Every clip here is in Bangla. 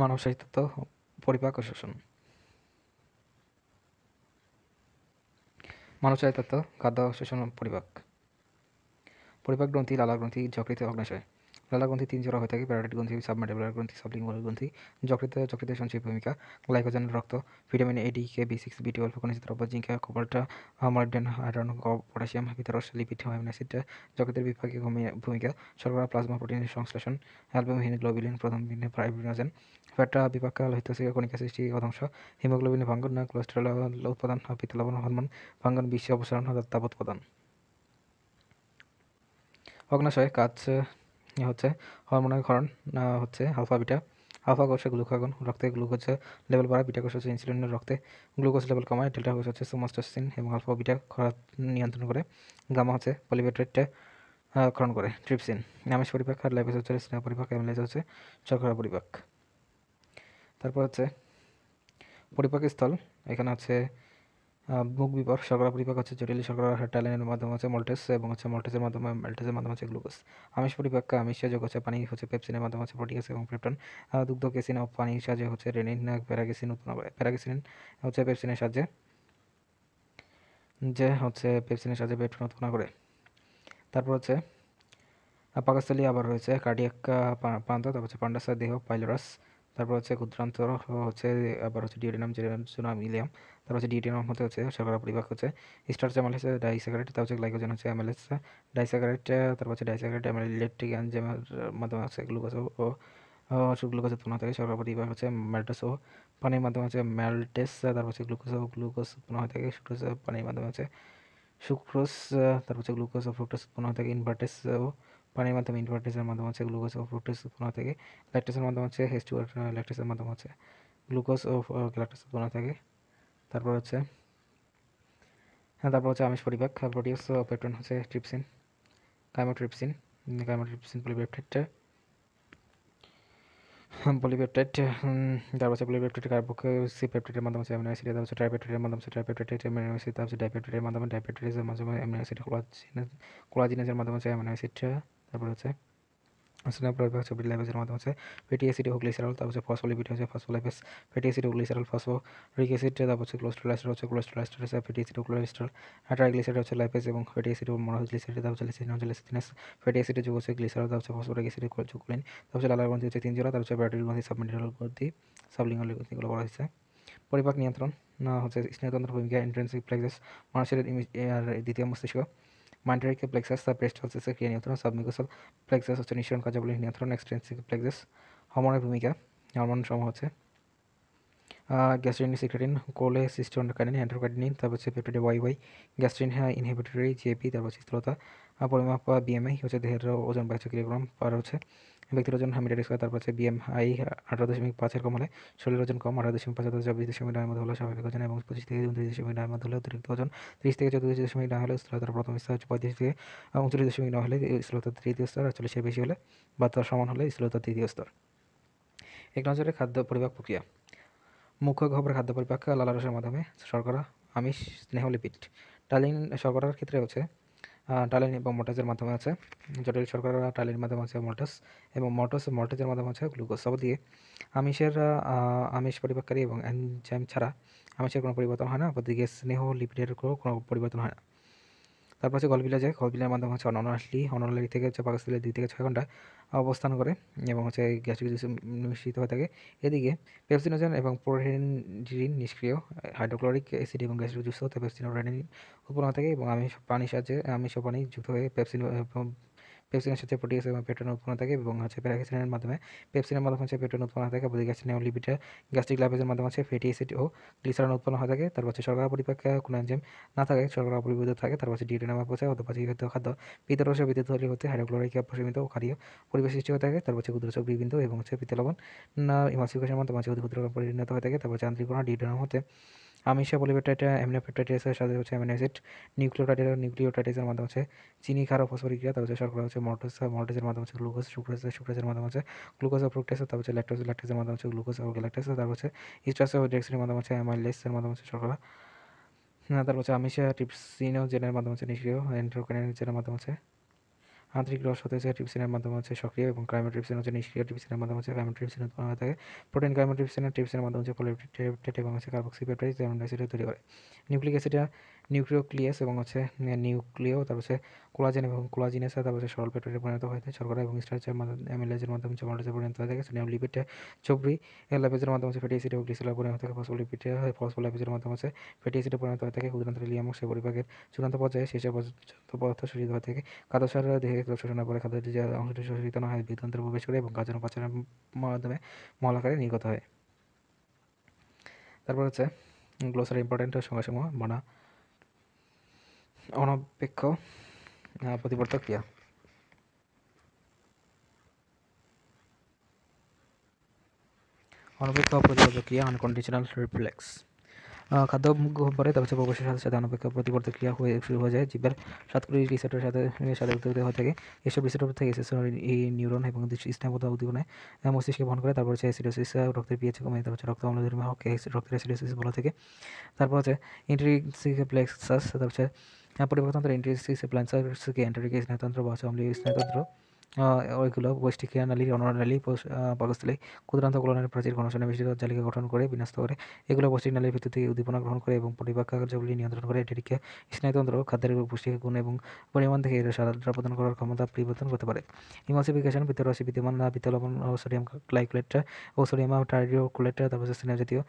মানব মানবসাহিত্য পরিপাক ও শোষণ মানবসাহিত্য খাদ্য শোষণ পরিপাক পরিপাক গ্রন্থি লালা গ্রন্থি যকৃত অগ্নাশয় লালাগ্রন্থি তিন জোড়া হয়ে থাকে প্যারাটাইট গ্রন্থি সাবমেটাবুলার গ্রন্থি সাবলিঙ্গুয়াল গ্রন্থি যকৃত যকৃতের সঞ্চয় ভূমিকা গ্লাইকোজেন রক্ত vitamin A D K B six B twelve খনিজ দ্রব্য zinc cobalt molybdenum iron potassium ভিতরস লিপিড অ্যামিনো অ্যাসিড যকৃতের বিভাগে ভূমিকা সরবরাহ প্লাজমা প্রোটিন সংশ্লেষণ অ্যালবামহীন গ্লোবিলিন প্রথম বিনে ফাইব্রিনোজেন ফ্যাটটা বিপাককাল হিতোসিকা কণিকা সৃষ্টি অধংশ হিমোগ্লোবিন ভাঙ্গন না কোলেস্টেরল উৎপাদন পিত্তলবণ হরমোন ভাঙ্গন বিশ্ব অপসারণ তাপ উৎপাদন অগ্নাশয় কাজ হচ্ছে হরমোনের ক্ষরণ হচ্ছে আলফা বিটা আলফা কোষে গ্লুকাগন রক্তে গ্লুকোজের লেভেল বাড়া বিটা কোষ হচ্ছে ইনসুলিনের রক্তে গ্লুকোজ লেভেল কমায় ডেল্টা কোষ হচ্ছে সুমাস্টোসিন এবং আলফা বিটা খরা নিয়ন্ত্রণ করে গামা হচ্ছে পলিবেট্রেটটা ক্ষরণ করে ট্রিপসিন আমিষ পরিপাক আর লাইপেজ হচ্ছে স্নেহ পরিপাক অ্যামিলেজ হচ্ছে শর্করা পরিপাক তারপর হচ্ছে পরিপাক স্থল এখানে হচ্ছে বুক বিপর শর্করা পরিপাক হচ্ছে জটিল শর্করা ট্যালেনের মাধ্যমে হচ্ছে মল্টেস এবং হচ্ছে মল্টেসের মাধ্যমে মেল্টেসের মাধ্যমে হচ্ছে গ্লুকোজ আমিষ পরিপাক আমিষে যোগ হচ্ছে পানি হচ্ছে পেপসিনের মাধ্যমে হচ্ছে প্রোটিয়াস এবং পেপটন দুগ্ধ কেসিন ও পানি সাহায্যে হচ্ছে রেনিন প্যারাগেসিন উৎপন্ন করে প্যারাগেসিন হচ্ছে পেপসিনের সাহায্যে যে হচ্ছে পেপসিনের সাহায্যে পেপটন উৎপন্ন করে তারপর হচ্ছে পাকস্থলী আবার রয়েছে কার্ডিয়াক প্রান্ত তারপর হচ্ছে পান্ডাসা দেহ পাইলোরাস তারপর হচ্ছে ক্ষুদ্রান্তর হচ্ছে আবার হচ্ছে ডিওডিনাম জেরিনাম সুনাম ইলিয়াম তারপর হচ্ছে নাম হতে হচ্ছে শর্করা পরিবাক হচ্ছে স্টার্চ অ্যামাইল হচ্ছে ডাইস্যাকারাইড তারপর হচ্ছে গ্লাইকোজেন হচ্ছে অ্যামাইলেস ডাইস্যাকারাইড তারপর হচ্ছে ডাইস্যাকারাইড ইলেকট্রিক এনজেমের মাধ্যমে হচ্ছে গ্লুকোজ ও গ্লুকোজের তুলনা থাকে শর্করা পরিবাক হচ্ছে ম্যাল্টোস ও পানির মাধ্যমে হচ্ছে ম্যালটেস তারপর হচ্ছে গ্লুকোজ ও গ্লুকোজ উৎপন্ন হয়ে থাকে সুক্রোজ পানির মাধ্যমে হচ্ছে সুক্রোজ তারপর হচ্ছে গ্লুকোজ ও ফ্রুক্টোজ উৎপন্ন হয়ে থাকে ইনভার্টেস ও পানির মাধ্যমে ইনভার্টেসের মাধ্যমে আছে গ্লুকোজ ও ফ্রুক্টোজ উৎপন্ন থাকে ল্যাকটেসের মাধ্যম হচ্ছে হেস টু ল্যাকটোসের মাধ্যম আছে গ্লুকোজ ও ল্যাকটেস উৎপন্ন থাকে তারপর হচ্ছে হ্যাঁ তারপর হচ্ছে আমিষ পরিপাক প্রোটিউস পেট্রন হচ্ছে ট্রিপসিন কাইমোট্রিপসিন কাইমোট্রিপসিন পলিপেপটাইডটা পলিপেপটাইড তারপর হচ্ছে পলিপেপটাইড কার্বোক্সি পেপটাইডের মাধ্যমে আছে অ্যামিনো অ্যাসিড তারপর হচ্ছে মাধ্যমে হচ্ছে ট্রাইপেপটাইড অ্যামিনো অ্যাসিড তারপর হচ্ছে মাধ্যমে ডাইপেপটাইডের মাধ্যমে অ্যামিনো অ্যাসিড কোলাজিনেসের মাধ্যমে হচ্ছে অ্যামিনো অ্যাসিড তারপর হচ্ছে স্নেহ প্রভাবে হচ্ছে মাধ্যমে হচ্ছে ফ্যাটি অ্যাসিড ও তারপর হচ্ছে ফসফোলিপিড হচ্ছে ফসফোলাইপেস ফ্যাটি অ্যাসিড ও গ্লিসারল ফসফোরিক অ্যাসিড তারপর হচ্ছে হচ্ছে কোলেস্ট্রল হচ্ছে ফ্যাটি অ্যাসিড ও কোলেস্ট্রল হচ্ছে লাইপেস এবং ফ্যাটি অ্যাসিড ও তারপর হচ্ছে লিসিন হচ্ছে লিসিনেস ফ্যাটি অ্যাসিডের যোগ হচ্ছে গ্লিসারল তারপর হচ্ছে ফসফোরিক অ্যাসিড যোগ করেন তারপর হচ্ছে লালার হচ্ছে তিন জোড়া তারপর হচ্ছে ব্যাটারি গ্রন্থি সাবমিটাল গ্রন্থি সাবলিঙ্গল এগুলো হয়েছে পরিপাক নিয়ন্ত্রণ হচ্ছে স্নেহতন্ত্র ভূমিকা ইন্ট্রেন্সিক প্লেক্সাস মানুষের দ্বিতীয় মস্তিষ্ক মাইন্ডারিকে plexus, the breast also is a clear neutron, হচ্ছে নিঃসরণ কার্যাবলী নিয়ন্ত্রণ এক্সট্রেন্সিক প্লেক্সাস হরমোনের ভূমিকা হরমোন সমূহ হচ্ছে গ্যাস্ট্রিন সিক্রেটিন কোলে সিস্টোনকাইনিন অ্যান্ড্রোকাইনিন তারপর হচ্ছে পেপটাইড ওয়াই ওয়াই গ্যাস্ট্রিন হ্যাঁ ইনহিবিটরি জেপি তারপর হচ্ছে স্থলতা পরিমাপ বিএমআই হচ্ছে দেহের ওজন বাইশ কিলোগ্রাম পার হচ্ছে ব্যক্তির ওজন মিটার স্কোয়ার তারপর হচ্ছে বিএমআই আঠারো দশমিক পাঁচের কম হলে শরীরের ওজন কম আঠারো দশমিক পাঁচ হাজার চব্বিশ দশমিক নয় মধ্যে হলো স্বাভাবিক ওজন এবং পঁচিশ থেকে উনত্রিশ দশমিক নয় মধ্যে হলে অতিরিক্ত ওজন ত্রিশ থেকে চৌত্রিশ দশমিক নয় হলে স্থলতার প্রথম স্তর হচ্ছে পঁয়ত্রিশ থেকে উনচল্লিশ দশমিক নয় হলে স্থলতার তৃতীয় স্তর আর চল্লিশের বেশি হলে বা তার সমান হলে স্থূলতার তৃতীয় স্তর এক নজরে খাদ্য পরিপাক প্রক্রিয়া মুখ্য গহ্বরের খাদ্য পরিপাক লালারসের মাধ্যমে শর্করা আমিষ স্নেহ লিপিড ডালিং শর্করার ক্ষেত্রে হচ্ছে টালিন এবং মর্টাসের মাধ্যমে আছে জটিল শর্করা টালের মাধ্যমে আছে মোটাস এবং মোটাস মর্টাসের মাধ্যমে আছে গ্লুকোজ সব দিয়ে আমিষের আমিষ পরিপাককারী এবং এনজাইম ছাড়া আমিষের কোনো পরিবর্তন হয় না অপরদিকে স্নেহ লিপিডের কোনো পরিবর্তন হয় না তারপর হচ্ছে গলবিলা যায় গলবিলার মাধ্যমে হচ্ছে অনলারি অনলারি থেকে হচ্ছে পাকস্থলীর দুই থেকে ছয় ঘন্টা অবস্থান করে এবং হচ্ছে গ্যাস্ট্রিক জুস মিশ্রিত হয়ে থাকে এদিকে পেপসিনোজেন এবং প্রোহেনজিন নিষ্ক্রিয় হাইড্রোক্লোরিক অ্যাসিড এবং গ্যাস্ট্রিক জুস হতে পেপসিনোরেনিন উৎপন্ন থাকে এবং আমি পানির সাহায্যে আমি পানি যুক্ত হয়ে পেপসিন পেপসিনের সাথে প্রোটিয়াস এবং পেটন উৎপন্ন থাকে এবং হচ্ছে প্যারাক্সিনের মাধ্যমে পেপসিনের মাধ্যমে হচ্ছে পেটন উৎপন্ন থাকে বলে গেছে নেও লিপিটার গ্যাস্ট্রিক লাইপেজের মাধ্যমে হচ্ছে ফ্যাটি অ্যাসিড ও গ্লিসারন উৎপন্ন হয়ে থাকে তারপর হচ্ছে সরকার পরিপাকে কোনো এনজেম না থাকে সরকার পরিবর্তিত থাকে তারপর হচ্ছে ডিএনএ নামা পৌঁছায় অথবা জীবিত খাদ্য পিতরসে বিদ্যুৎ হলে হতে হাইড্রোক্লোরিক প্রশমিত ও ক্ষারীয় পরিবেশ সৃষ্টি হয়ে থাকে তারপর হচ্ছে ক্ষুদ্রচক বিবিন্দু এবং হচ্ছে না ইমাসিফিকেশনের মাধ্যমে হচ্ছে ক্ষুদ্রলবণ পরিণত হয়ে থাকে তারপর হচ্ছে আন্তরিকরণ ডিএনএ হতে আমিষা পলিপেপটাইডটা অ্যামিনোপেপটাইডের সাথে হচ্ছে অ্যামিনো অ্যাসিড নিউক্লিওটাইডের নিউক্লিওটাইডের মাধ্যমে হচ্ছে চিনি খার ফসফরিক তারপর হচ্ছে শর্করা হচ্ছে মর্টোস মর্টোসের মাধ্যমে হচ্ছে গ্লুকোজ সুক্রোজ সুক্রোজের মাধ্যমে হচ্ছে গ্লুকোজ আর ফ্রুক্টোজ তারপর হচ্ছে ল্যাকটোজ ল্যাকটোজের মাধ্যমে হচ্ছে গ্লুকোজ আর ল্যাকটোজ তারপর হচ্ছে ইস্ট্রাস ও ডেক্সিনের মাধ্যমে হচ্ছে অ্যামাইলেসের মাধ্যমে হচ্ছে শর্করা হ্যাঁ, তারপর হচ্ছে আমিষা টিপসিনো জেনের মাধ্যমে হচ্ছে নিষ্ক্রিয় এন্ট্রোকাইন জেনের মাধ্যমে হচ্ছে আন্তরিক রস হতে হচ্ছে ট্রিপসিনের মাধ্যমে হচ্ছে সক্রিয় এবং ক্রাইমোট্রিপসিন হচ্ছে নিষ্ক্রিয় ট্রিপসিনের মাধ্যমে হচ্ছে ক্রাইমোট্রিপসিন উৎপন্ন হয়ে থাকে প্রোটিন ক্রাইমোট্রিপসিনের ট্রিপসিনের মাধ্যমে হচ্ছে কোলেপ্টেট এবং হচ্ছে কার্বক্সিপেপটাইড অ্যামিনো অ্যাসিড তৈরি করে নিউক্লিক অ্যাসিডের নিউক্লিয়াস এবং হচ্ছে নিউক্লিও তারপর হচ্ছে কোলাজেন এবং কোলাজিনেসে তারপর হচ্ছে সরল পেট্রোলে পরিণত হয়ে থাকে শর্করা এবং স্টার্চের মাধ্যমে অ্যামিলেজের মাধ্যমে চমাটোসে পরিণত হয়ে থাকে সোডিয়াম লিপিডে চবরি ল্যাপেজের মাধ্যমে হচ্ছে ফ্যাটি অ্যাসিড এবং গ্লিসিলে পরিণত থাকে ফসফোলিপিডে ফসফোলাপেজের মাধ্যমে হচ্ছে ফ্যাটি অ্যাসিডে পরিণত হয়ে থাকে ক্ষুদ্রান্ত লিয়াম সে পরিপাকের চূড়ান্ত পর্যায়ে শেষে পদার্থ শোষিত হয়ে থাকে খাদ্যসার দেহে শোষণের পরে খাদ্য যে অংশটি শোষিত না হয় বিতন্ত্রে প্রবেশ করে এবং গাজন পাচারের মাধ্যমে আকারে নির্গত হয় তারপর হচ্ছে গ্লোসার ইম্পর্টেন্ট সংখ্যাসমূহ বনা অনপেক্ষ প্রতিবর্তক ক্রিয়া অনপেক্ষ প্রতিবর্তক ক্রিয়া আনকন্ডিশনাল রিফ্লেক্স খাদ্য গ্রহণ করে তবে প্রবেশের সাথে সাথে অনপেক্ষ প্রতিবর্তী ক্রিয়া হয়ে শুরু হয়ে যায় জীবের সাতকুড়ি রিসেপ্টরের সাথে সাথে উত্তেজিত হয়ে থাকে এসব রিসেপ্টর থেকে এই নিউরন এবং স্নায়ুবদ্ধ উদ্দীপনে মস্তিষ্কে বহন করে তারপর হচ্ছে অ্যাসিডোসিস রক্তের পিএইচ কমে তারপর হচ্ছে রক্ত অম্লধর্মী হক রক্তের অ্যাসিডোসিস বলা থেকে তারপর হচ্ছে ইন্ট্রিক্সিপ্লেক্সাস তারপর হচ্ছে यहाँ परिवर्तन तंत्र इंडस्ट्री से प्लांसर के भाषा अमली स्नातंत्र ওইগুলো গোষ্ঠীকে নালী অননালী পাকস্থলী ক্ষুদ্রান্ত কলনের প্রাচীর ঘনশনে মিশ্রিত জালিকা গঠন করে বিনাস্ত করে এগুলো গোষ্ঠী নালীর ভিত্তিতে উদ্দীপনা গ্রহণ করে এবং কার্যগুলি নিয়ন্ত্রণ করে এটিকে স্নায়ুতন্ত্র খাদ্যের পুষ্টিকে গুণ এবং পরিমাণ থেকে এর সাদা প্রদান করার ক্ষমতা পরিবর্তন করতে পারে ইমাসিফিকেশন রাশি বিদ্যমান না ও সোডিয়াম গ্লাইকোলেট ও সোডিয়াম টাইডিওকুলেট তারপর স্নেহ জাতীয়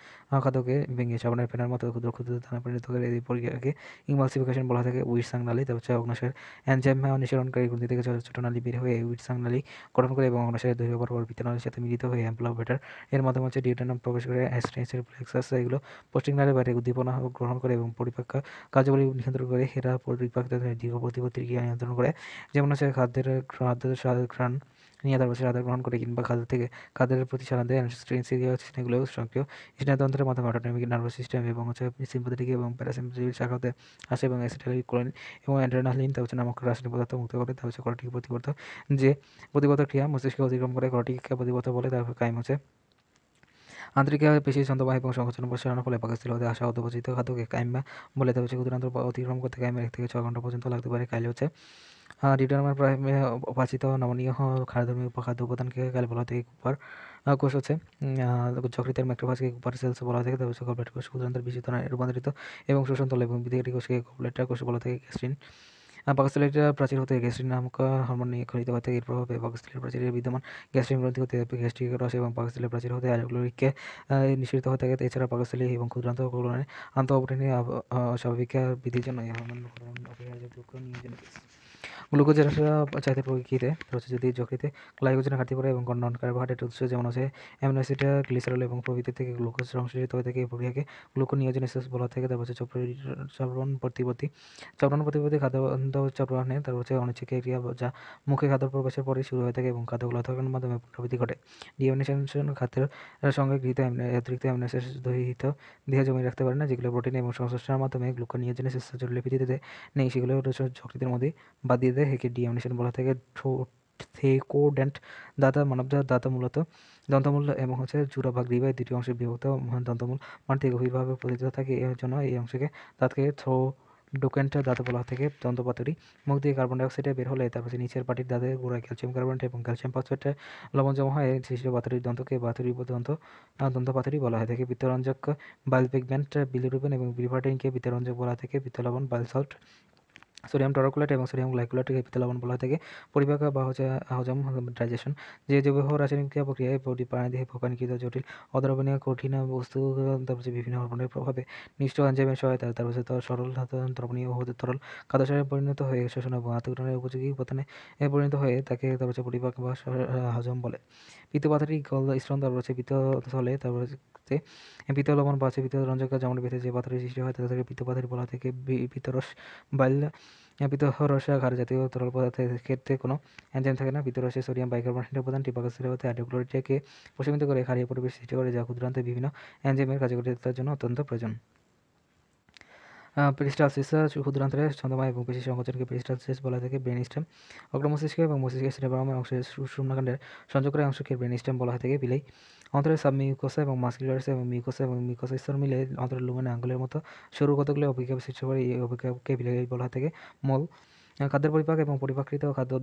খাদ্যকে ভেঙে সাবানের ফেনার মতো ক্ষুদ্র ক্ষুদ্র পরিণত করে এই প্রক্রিয়াকে ইমাসিফিকেশন বলা থাকে উইসাং নালী তারপর অগ্নাশের অগ্নাশয়ের নিঃসরণকারী গ্রন্থি থেকে ছোট নালী বের হয়ে বিট সাংনালি গঠন করে এবং দুই দৈর্ঘ্য বরাবর বিতানলের সাথে মিলিত হয়ে অ্যাম্পল এর মাধ্যমে হচ্ছে ডিউটানাম প্রবেশ করে অ্যাস্ট্রেসের প্লেক্সাস এগুলো পোস্টিং নালের বাইরে উদ্দীপনা গ্রহণ করে এবং পরিপাক্য কার্যাবলী নিয়ন্ত্রণ করে হেরা পরিপাক্য দীর্ঘ প্রতিপত্তির নিয়ন্ত্রণ করে যেমন হচ্ছে খাদ্যের খাদ্যের স্বাদ ঘ্রাণ স্নেহাদার বসে আদার গ্রহণ করে কিংবা খাদ্য থেকে খাদ্যের প্রতি সারা সক্রিয় স্নেহতন্ত্রের মাধ্যমে অটোনমিক নার্ভাস সিস্টেম এবং হচ্ছে সিম্পাথেটিক এবং প্যারাসিম্পাথেটিক শাখাতে আসে এবং অ্যাসিটালিক কোলাইন এবং অ্যাড্রেনালিন তা হচ্ছে নামক রাসায়নিক পদার্থ মুক্ত করে তা হচ্ছে করটিক প্রতিবর্ত যে প্রতিবর্ত ক্রিয়া মস্তিষ্কে অতিক্রম করে করটিককে প্রতিবর্ত বলে তারপর কায়েম হচ্ছে আন্তরিকভাবে পেশি সন্তবাহ এবং সংকোচন প্রসারণের ফলে পাকস্থলী হতে আসা অধ্যবচিত খাদ্যকে কাইমা বলে তবে ক্ষুদ্রান্ত অতিক্রম করতে কাইমের এক থেকে ছ ঘন্টা পর্যন্ত লাগতে পারে কাইলে হচ্ছে રિટર્નમાં પાછી તો નમનીય ખાદ્ય উপাদানকে ઉપાદાનকে বলা থেকে উপর কোষ হচ্ছে চক্রিতের মাইক্রোফাসকে উপর সেলস বলা থেকে তবে গবলেট কোষ ক্ষুদ্রান্তর বিচিত্রণে রূপান্তরিত এবং শোষণ তল এবং বিদেহী কোষকে গবলেটার কোষ বলা থেকে গ্যাস্ট্রিন পাকস্থলীটা প্রাচীর হতে গ্যাস্ট্রিন নামক হরমোন নিয়ে নিক্ষরিত হতে এর প্রভাবে পাকস্থলীর প্রাচীরে বিদ্যমান গ্যাস্ট্রিন গ্রন্থি হতে গ্যাস্ট্রিক রস এবং পাকস্থলীর প্রাচীর হতে আয়োগ্লোরিককে নিঃসৃত হয়ে থাকে এছাড়া পাকস্থলী এবং ক্ষুদ্রান্ত কোলনে আন্ত অপটিনী স্বাভাবিক বৃদ্ধির জন্য এই হরমোন অপরিহার্য নিয়োজন গ্লুকোজের চাহিদা প্রকৃতিতে রয়েছে যদি যকৃতে গ্লাইকোজেনের ঘাটতি পড়ে এবং নন কার্বোহাইড্রেট উৎস যেমন আছে অ্যামিনো অ্যাসিড গ্লিসারল এবং প্রভৃতি থেকে গ্লুকোজ সংশ্লিষ্ট হয়ে থাকে এই প্রক্রিয়াকে গ্লুকোনিয়োজেনেসিস বলা থাকে তারপর হচ্ছে চবরণ প্রতিপত্তি চবরণ প্রতিপত্তি খাদ্য চবরণে তারপর হচ্ছে অনিচ্ছিক ক্রিয়া যা মুখে খাদ্য প্রবেশের পরে শুরু হয়ে থাকে এবং খাদ্য থাকার মাধ্যমে প্রবৃদ্ধি ঘটে ডিএমিনেশন খাদ্যের সঙ্গে গৃহীত অতিরিক্ত অ্যামিনো অ্যাসিড দহিত দেহে জমিয়ে রাখতে পারে না যেগুলো প্রোটিন এবং সংশ্লেষণের মাধ্যমে গ্লুকোনিয়োজেনেসিস জরুরি ভিত্তিতে নেই সেগুলো যকৃতের মধ্যে বাদ দিয়ে থাকে একে ডিঅ্যামিনেশন বলা থাকে থেকোডেন্ট দাতা মানবজাত দাতা মূলত দন্তমূল এবং হচ্ছে জুড়া ভাগ রিবাই দুটি অংশে বিভক্ত দন্তমূল মান থেকে গভীরভাবে পরিচিত থাকে এর জন্য এই অংশকে দাঁতকে থ্রো ডোকেন্ট দাঁতে বলা থেকে দন্তপাতরি মুখ দিয়ে কার্বন ডাইঅক্সাইডে বের হলে তারপরে নিচের পাটির দাঁতে গোড়ায় ক্যালসিয়াম কার্বনেট এবং ক্যালসিয়াম ফসফেটে লবণ জমা হয় শিশু পাতুরির দন্তকে বাতুরি দন্ত দন্তপাতুরি বলা হয় থেকে বিত্তরঞ্জক বাইল পিগমেন্ট বিলিরুবেন এবং বিলিভার্টিনকে বিত্তরঞ্জক বলা থেকে বিত্তলবণ বাইল সল্ট সোডিয়াম টরকুলেট এবং সোডিয়াম গ্লাইকুলেট পিত্ত লবণ বলা থাকে পরিপাক বা হচ্ছে হজম ডাইজেশন যে জৈব রাসায়নিক ক্রিয়া প্রক্রিয়ায় প্রাণীদেহে ভোকানিকৃত জটিল অদ্রবণীয় কঠিন বস্তু তারপরে বিভিন্ন হরমোনের প্রভাবে নিষ্ঠ এনজাইমের সহায়তা তারপরে তার সরল দ্রবণীয় হতে তরল খাদ্যসারে পরিণত হয়ে শোষণ এবং আত্মগ্রহণের উপযোগী উপাদানে পরিণত হয়ে তাকে তারপরে পরিপাক বা হজম বলে পিত পাথরটি গল স্তন তারপর আছে পিত্ত থলে তারপর হচ্ছে পিত্ত লবণ বা আছে পিত্ত রঞ্জক যেমন পেতে যে পাথরের সৃষ্টি হয় তাদেরকে পিত পাতাটি বলা থেকে পিত্তরস বাইল হ্যাঁ, রস ঘাড় জাতীয় তরল পদার্থের ক্ষেত্রে কোনো এনজাইম থাকে না পিতরসে সোডিয়াম বাইকার্বনেটের প্রধান টিপাকাশের হতে হাইড্রোক্লোরিটাকে প্রশমিত করে খারিয়ে পরিবেশ সৃষ্টি করে যা ক্ষুদ্রান্তে বিভিন্ন এনজাইমের কার্যকারিতার জন্য অত্যন্ত প্রয়োজন পেরিস্টাল সিসাস ক্ষুদ্রান্তরে ছন্দময় এবং পেশি সংকোচনকে পেরিস্টাল সিস বলা থাকে ব্রেন স্টেম মস্তিষ্কে এবং মস্তিষ্কের সিনেবামের অংশে শূন্যকাণ্ডের সংযোগ করে অংশকে ব্রেন স্টেম বলা থাকে বিলেই অন্তরের সাবমিউকোসা এবং মাস্কুলারস এবং মিউকোসা এবং মিউকোসা স্তর মিলে অন্তরের লুমেন আঙ্গুলের মতো সরু কতগুলি অভিজ্ঞতা সৃষ্টি করে এই অভিজ্ঞতাকে বিলেই বলা থাকে মল খাদ্যের পরিপাক এবং পরিপাকৃত খাদ্য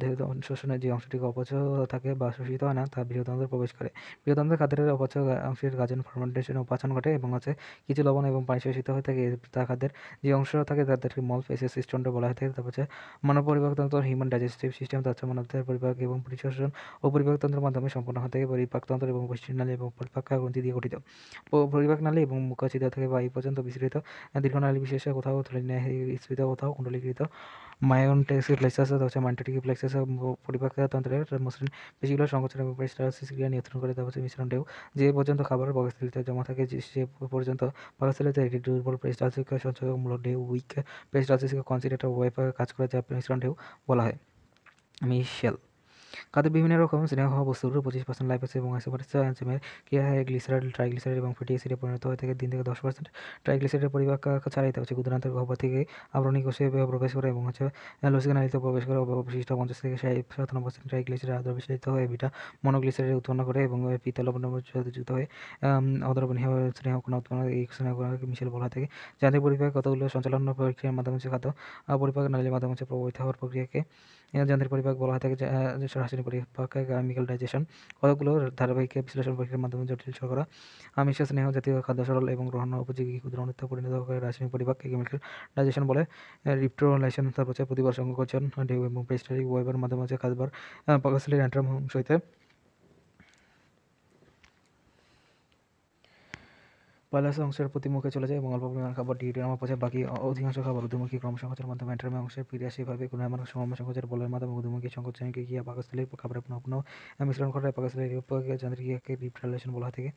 শোষণের যে অংশটিকে অপচয় থাকে বা শোষিত হয় না তা বৃহতন্ত্রে প্রবেশ করে বৃহতন্ত্রে খাদ্যের অপচয় অংশের গাজন ফার্মেন্টেশন ও পাচন ঘটে এবং আছে কিছু লবণ এবং পানি শোষিত হয়ে থাকে তা খাদ্যের যে অংশ থাকে তাদেরকে মল ফেসেস সিস্টেমটা বলা হয়ে থাকে তারপর হচ্ছে মানব পরিপাকতন্ত্র হিউম্যান ডাইজেস্টিভ সিস্টেম তা হচ্ছে মানবদের পরিপাক এবং পরিশোষণ ও পরিপাকতন্ত্রের মাধ্যমে সম্পন্ন হয়ে থাকে পরিপাকতন্ত্র এবং পুষ্টিনালী এবং পরিপাক্ষা গ্রন্থি দিয়ে গঠিত নালী এবং মুখচিত থেকে এই পর্যন্ত বিস্তৃত দীর্ঘনালী বিশেষে কোথাও থলিনে বিস্তৃত কোথাও কুণ্ডলীকৃত মায়োন্টেক্সিস হচ্ছে মাল্টিটিকি প্লেক্সাস পরিপাকতন্ত্রের মসৃণ পেশিগুলো সংকোচন এবং পেশিরাসিস ক্রিয়া নিয়ন্ত্রণ করে তারপর মিশ্রণ ঢেউ যে পর্যন্ত খাবার বগস্থলিতে জমা থাকে সে পর্যন্ত বগস্থলিতে একটি দুর্বল পেশিরাসিক সঞ্চয় মূলক ঢেউ উইক পেশিরাসিস কনসিডারেটর ওয়েব কাজ করে যা মিশ্রণ ঢেউ বলা হয় মিশেল খাদ্যে বিভিন্ন রকম স্নেহ বস্তুর পঁচিশ পার্সেন্ট আছে এবং আশি পার্সেন্ট এনজাইমের ক্রিয়া হয় গ্লিসারাইড ট্রাইগ্লিসারাইড এবং ফ্যাটি অ্যাসিডে পরিণত হয়ে থাকে তিন থেকে দশ পার্সেন্ট ট্রাইগ্লিসারাইডের পরিবাক ছাড়াই হচ্ছে ক্ষুদ্রান্তর গহ্বর থেকে আবরণী কোষে প্রবেশ করে এবং হচ্ছে লসিকা নালীতে প্রবেশ করে অবশিষ্ট পঞ্চাশ থেকে ষাট সাতান্ন পার্সেন্ট ট্রাইগ্লিসারাইড আদ্র বিশেষিত হয়ে বিটা মনোগ্লিসারাইড উৎপন্ন করে এবং পিতল যুক্ত হয়ে অদরবণী স্নেহ কোনো উৎপন্ন এই স্নেহ কোণাকে মিশেল বলা থাকে যাদের পরিবাক কতগুলো সঞ্চালন প্রক্রিয়ার মাধ্যমে খাদ্য পরিপাক নালীর মাধ্যমে প্রভাবিত হওয়ার প্রক্রিয়াকে যন্ত্রের পরিপাক বলা হয় থাকে রাসায়নিক পরিপাককে কেমিক্যাল ডাইজেশন কতগুলো ধারাবাহিক বিশ্লেষণ প্রক্রিয়ার মাধ্যমে জটিল শর্করা আমিষ স্নেহ জাতীয় খাদ্য সরল এবং গ্রহণ উপযোগী অনুত্ব পরিণত করে রাসায়নিক পরিপাক কেমিক্যাল ডাইজেশন বলে রিপ্টোলাইসেন তারপর প্রতিবার সংকোচন এবং পেস্টারিক ওয়েবের মাধ্যমে হচ্ছে খাদ্যবার পকসলি অ্যান্ট্রাম সহিতে পয়লা অংশের প্রতি মুখে চলে যায় এবং অল্প পরিমাণ খাবার ডিএটির আমার পচে বাকি অধিকাংশ খাবার ঊর্ধ্বমুখী ক্রমসংকোচের মাধ্যমে এন্টারমে অংশে ফিরে আসে এভাবে ঘূর্ণায়মান সংকোচের বলের মাধ্যমে ঊর্ধ্বমুখী সংকোচ শ্রেণীকে গিয়ে পাকস্থলী খাবারের পুনঃ পুনঃ মিশ্রণ করে পাকস্থলী যান্ত্রিক রিপ্রালেশন বলা থেকে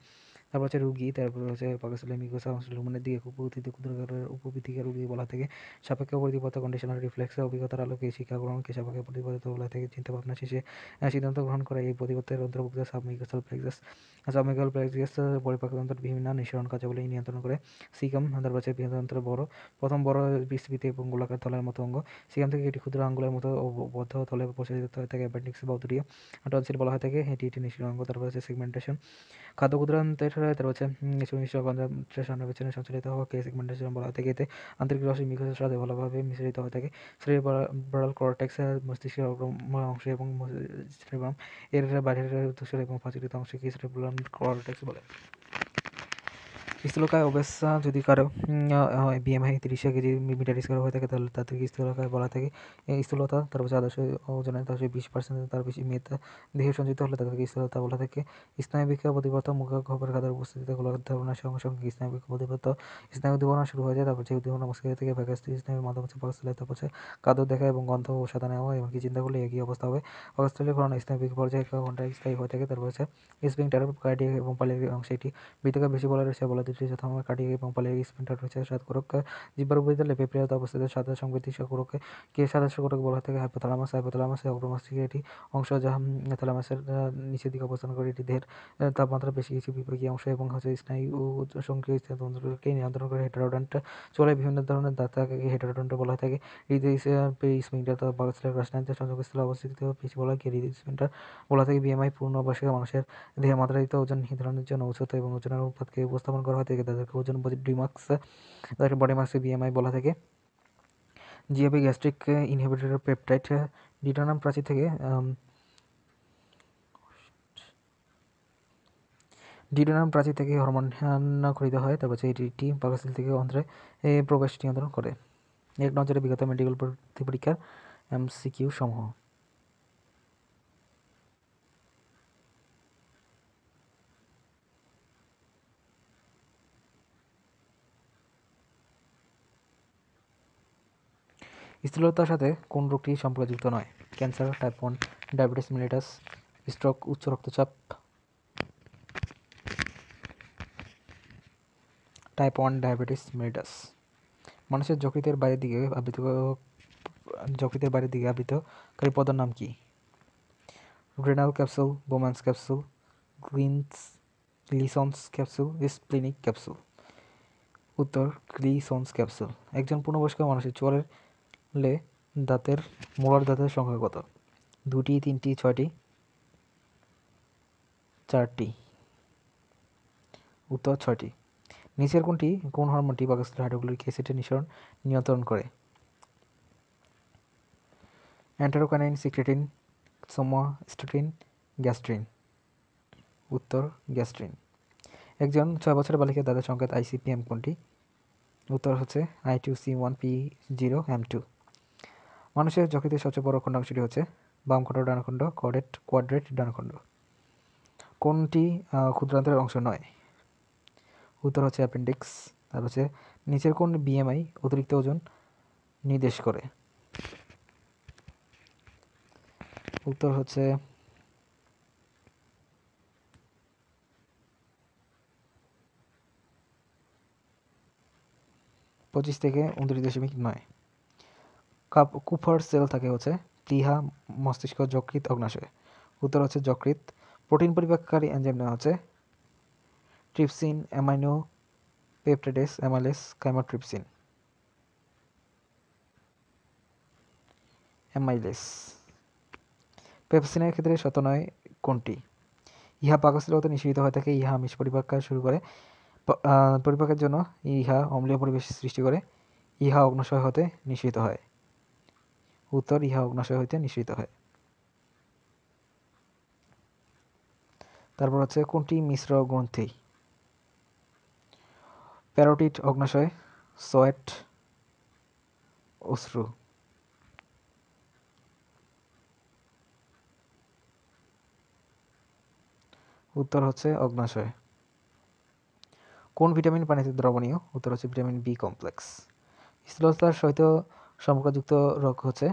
তারপর হচ্ছে রুগী তারপর হচ্ছে পাকসলেমিকোসা লুমনের দিকে উপবৃত্তিতে রুগী বলা থেকে সাপেক্ষে প্রতিপত্তা কন্ডিশনাল রিফ্লেক্সের অভিজ্ঞতার আলোকে শিক্ষা গ্রহণকে সাপেক্ষে প্রতিপত্তা বলা থেকে চিন্তা ভাবনা শেষে সিদ্ধান্ত গ্রহণ করে এই প্রতিপত্তের অন্তর্ভুক্ত সাবমিকোসাল প্লেক্সাস সাবমিকাল প্লেক্সাস তন্ত্র বিভিন্ন নিঃসরণ কার্যাবলী নিয়ন্ত্রণ করে সিকাম তারপর হচ্ছে বৃহতন্ত্র বড় প্রথম বড় বিস্তৃতি এবং গোলাকার থলের মতো অঙ্গ সিকাম থেকে এটি ক্ষুদ্র আঙ্গুলের মতো বদ্ধ থলে প্রসারিত হয়ে থাকে অ্যাপেন্ডিক্স বা উত্তরীয় টনসিল বলা হয়ে থাকে এটি একটি নিঃসরণ অঙ্গ তারপর হচ্ছে সেগমেন্টেশন খাদ্য ক্ষুদ্রান্তের রয়েছে কনসেন্ট্রেশনের পেছনে সঞ্চালিত হওয়া কেস সেগমেন্টেশন বলা থেকে এতে আন্তরিক রস মিউকাসের সাথে ভালোভাবে মিশ্রিত হয়ে থাকে সেরিব্রাল কর্টেক্স মস্তিষ্কের অগ্রময় অংশ এবং এর বাইরের তুষার এবং ফাঁচিকৃত অংশকে সেরিব্রাল কর্টেক্স বলে কিস্তলকায় অবস্থা যদি কারো বিএমআই তিরিশে কেজি মিটার স্কোয়ার হয়ে থাকে তাহলে তাদের স্থূলকায় বলা থাকে স্থূলতা তারপর আদর্শ ওজনে দশে বিশ পার্সেন্ট তার বেশি মেয়ে দেহে সঞ্চিত হলে তাদেরকে স্থূলতা বলা থাকে স্নায়ু বিক্ষা প্রতিবর্ত মুখে খবর খাদার উপস্থিতিতে ধারণার সঙ্গে সঙ্গে স্নায়ু বিক্ষা প্রতিবর্ত স্নায়ু উদ্দীপনা শুরু হয়ে যায় তারপর যে উদ্দীপনা মস্তিষ্ক থেকে ভেগাস্থ স্নায়ুর মাধ্যমে পাকস্থলে তারপর কাদর দেখা এবং গন্ধ ও সাদা নেওয়া এমনকি চিন্তা করলে একই অবস্থা হবে পাকস্থলীয় কারণে স্নায়ু বিক্রিয়া পর্যায়ে ঘন্টায় স্থায়ী হয়ে থাকে তারপর হচ্ছে স্প্রিং টেরাপ কার্ডিয়াক এবং পালিয়ে অংশ এটি বৃত্তাকার বেশি বলা রয়েছে বলা দুটি কাটিয়ে এবং পালিয়ে গিয়ে ದ್ವಿತೀಯ ಶತಮಾನದ ಕಾಟಿಗೆ ಪಂಪಾಲಯ ಸ್ಪಿಂಟರ್ ಶತಕೋರಕ್ಕೆ ಜಿಬ್ಬರಬುರಿದಲ್ಲಿ ಪೇಪ್ರಿಯಾದ অবস্থিত সাদা সংবেদী কোরকে কে সাদা কোরক বলা থাকে হাইপোথালামাস হাইপোথ্যালামাসের অগ্রমস্তিকের এটি অংশ যা থালামাসের নিচের দিকে অবস্থান করে এটি দেহের তাপমাত্রা বেশি কিছু বিভাগীয় অংশ এবং হচ্ছে স্নায়ু সক্রিয় স্নায়ুতন্ত্রকে নিয়ন্ত্রণ করে হেটারোডন্ট চলে বিভিন্ন ধরনের দাঁত থাকে হেটারোডন্ট বলা থাকে হৃদয় স্পিনটা বা বাগসলের রাসায়নিক সংযোগস্থলে অবস্থিত পেশি বলা হয় হৃদয় স্পিনটা বলা থাকে বিএমআই পূর্ণ বয়স্ক মানুষের দেহের মাত্রাধিত ওজন নির্ধারণের জন্য ঔষধ এবং ওজনের অনুপাতকে উপস্থাপন করা হয় হয়ে থাকে তাদেরকে ওজন বডি ডিমাক্স তাদেরকে বডি মাসকে বিএমআই বলা থাকে জিএবি গ্যাস্ট্রিক ইনহিবিটর পেপটাইট ডিটানাম প্রাচীর থেকে ডিডোনাম প্রাচীর থেকে হরমোন খরিদ হয় তারপর হচ্ছে এটি পাকস্থলী থেকে অন্তরে প্রবেশ নিয়ন্ত্রণ করে এক নজরে বিগত মেডিকেল পরীক্ষার এমসিকিউ সমূহ স্থূলতার সাথে কোন রোগটি সম্পর্কযুক্ত নয় cancer type one diabetes mellitus stroke উচ্চ রক্তচাপ টাইপ ওয়ান ডায়াবেটিস মিলিটাস মানুষের যকৃতের বাইরের দিকে আবৃত যকৃতের বাইরের দিকে আবৃতকারী পদের নাম কি renal capsule Bowman's capsule Green's Glisson's capsule splenic capsule উত্তর ক্লিসন্স ক্যাপসুল একজন পূর্ণবয়স্ক মানুষের চোয়ালের লে দাঁতের মোলার দাঁতের সংখ্যা কত দুটি তিনটি ছয়টি চারটি উত্তর ছয়টি নিচের কোনটি কোন হরমোনটি পাকস্থলীর হাইড্রোক্লোরিক অ্যাসিডের নিঃসরণ নিয়ন্ত্রণ করে অ্যান্টারোকানাইন সিক্রেটিন সোমা স্টেটিন গ্যাস্ট্রিন উত্তর গ্যাস্ট্রিন একজন ছয় বছরের বালিকার দাদা সংকেত আইসিপিএম কোনটি উত্তর হচ্ছে I two C one P zero M two মানুষের যকৃতের সবচেয়ে বড় খণ্ডাংশটি হচ্ছে বামখণ্ড ডানখণ্ড কোয়াড্রেট কোয়াড্রেট ডানখণ্ড কোনটি ক্ষুদ্রান্তের অংশ নয় উত্তর হচ্ছে অ্যাপেন্ডিক্স তার হচ্ছে নিচের কোন বিএমআই অতিরিক্ত ওজন নির্দেশ করে উত্তর হচ্ছে পঁচিশ থেকে উনত্রিশ দশমিক নয় কুফার সেল থাকে হচ্ছে প্লিহা মস্তিষ্ক যকৃত অগ্নাশয় উত্তর হচ্ছে যকৃত প্রোটিন পরিপাককারী এনজাইম নেওয়া হচ্ছে trypsin aminopeptidase amylase chymotrypsin amylase পেপসিনের ক্ষেত্রে নয় কোনটি ইহা পাকস্থিলতে নিষিদ্ধ হয়ে থাকে ইহা আমিষ পরিপাকার শুরু করে পরিপাকের জন্য ইহা অম্লীয় পরিবেশ সৃষ্টি করে ইহা অগ্নশয় হতে নিষিদ্ধ হয় উত্তর ইহা অগ্নাশয় হইতে নিঃসৃত হয় তারপর হচ্ছে কোনটি মিশ্র গ্রন্থি প্যারোটিট অগ্নাশয় সোয়েট অশ্রু উত্তর হচ্ছে অগ্নাশয় কোন ভিটামিন পানিতে দ্রবণীয় উত্তর হচ্ছে ভিটামিন বি কমপ্লেক্স স্থূলতার সহিত সমকযুক্ত রোগ হচ্ছে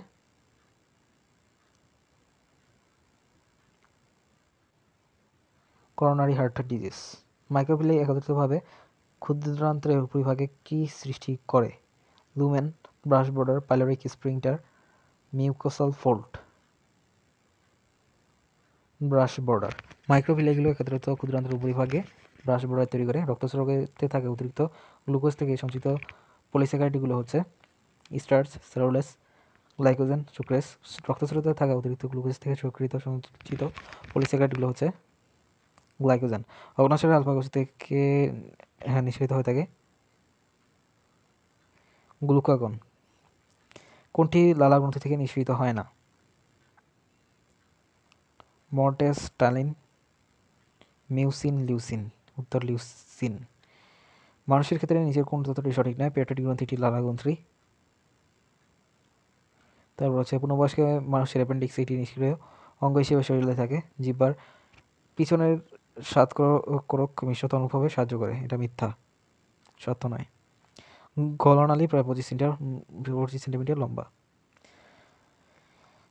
করোনারি হার্ট ডিজিজ মাইক্রোপ্লাই একত্রিতভাবে ক্ষুদ্রান্ত্রের উপরিভাগে কি সৃষ্টি করে lumen brush border pyloric sphincter mucosal fold brush border মাইক্রোভিলেগুলো একত্রিত ক্ষুদ্রান্তের উপরিভাগে ব্রাশ বর্ডার তৈরি করে রক্তস্রোতে থাকে অতিরিক্ত গ্লুকোজ থেকে সঞ্চিত পলিস্যাকারাইডগুলো হচ্ছে স্টার্চ সেরোলেস গ্লাইকোজেন সুক্রেস রক্তস্রোতে থাকা অতিরিক্ত গ্লুকোজ থেকে সক্রিয়ত সঞ্চিত পলিসেকাইডগুলো হচ্ছে গ্লাইকোজেন অগ্নাশয়ের আলফাগোস থেকে হ্যাঁ নিঃসৃত হয়ে থাকে গ্লুকাগন কোনটি লালা গ্রন্থি থেকে নিঃসৃত হয় না মর্টেস টালিন মিউসিন লিউসিন উত্তর লিউসিন মানুষের ক্ষেত্রে নিজের কোন তথ্যটি সঠিক নয় পেটোটি গ্রন্থিটি লালা গ্রন্থি তারপর হচ্ছে পূর্ণবয়স্ক মানুষের অ্যাপেন্ডিক্স এটি নিষ্ক্রিয় অঙ্গ হিসেবে শরীরে থাকে জিব্বার পিছনের স্বাদ করক মিশ্রত অনুভবে সাহায্য করে এটা মিথ্যা সত্য নয় গলনালী প্রায় পঁচিশ সেন্টিমিটার পঁচিশ সেন্টিমিটার লম্বা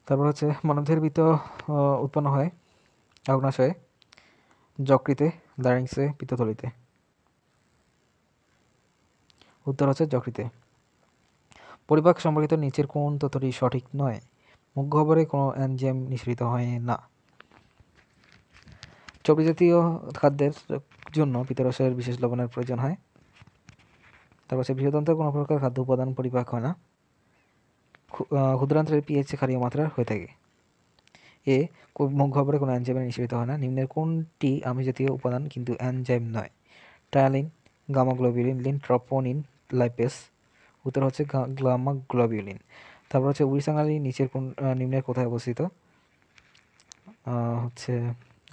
তারপর হচ্ছে মানবদেহের বৃত্ত উৎপন্ন হয় অগ্নাশয়ে যকৃতে দারিংসে পিত্তথলিতে উত্তর হচ্ছে যকৃতে পরিপাক সম্পর্কিত নিচের কোন তথ্যটি সঠিক নয় খবরে কোনো এনজাইম নিঃসৃত হয় না চর্বি জাতীয় খাদ্যের জন্য পিতরসের বিশেষ লবণের প্রয়োজন হয় তারপর সে বৃহদন্ত্রে কোনো প্রকার খাদ্য উপাদান পরিপাক হয় না ক্ষুদ্রান্তরের পিএইচ ক্ষারীয় মাত্রা হয়ে থাকে এ খবরে কোনো এনজাইমে নিঃসৃত হয় না নিম্নের কোনটি আমি জাতীয় উপাদান কিন্তু এনজাইম নয় ট্রায়ালিন লিন ট্রপোনিন লাইপেস উত্তর হচ্ছে গ্লামা গ্লোবিউলিন তারপর হচ্ছে উড়িসাঙালি নিচের কোন নিম্নের কোথায় অবস্থিত হচ্ছে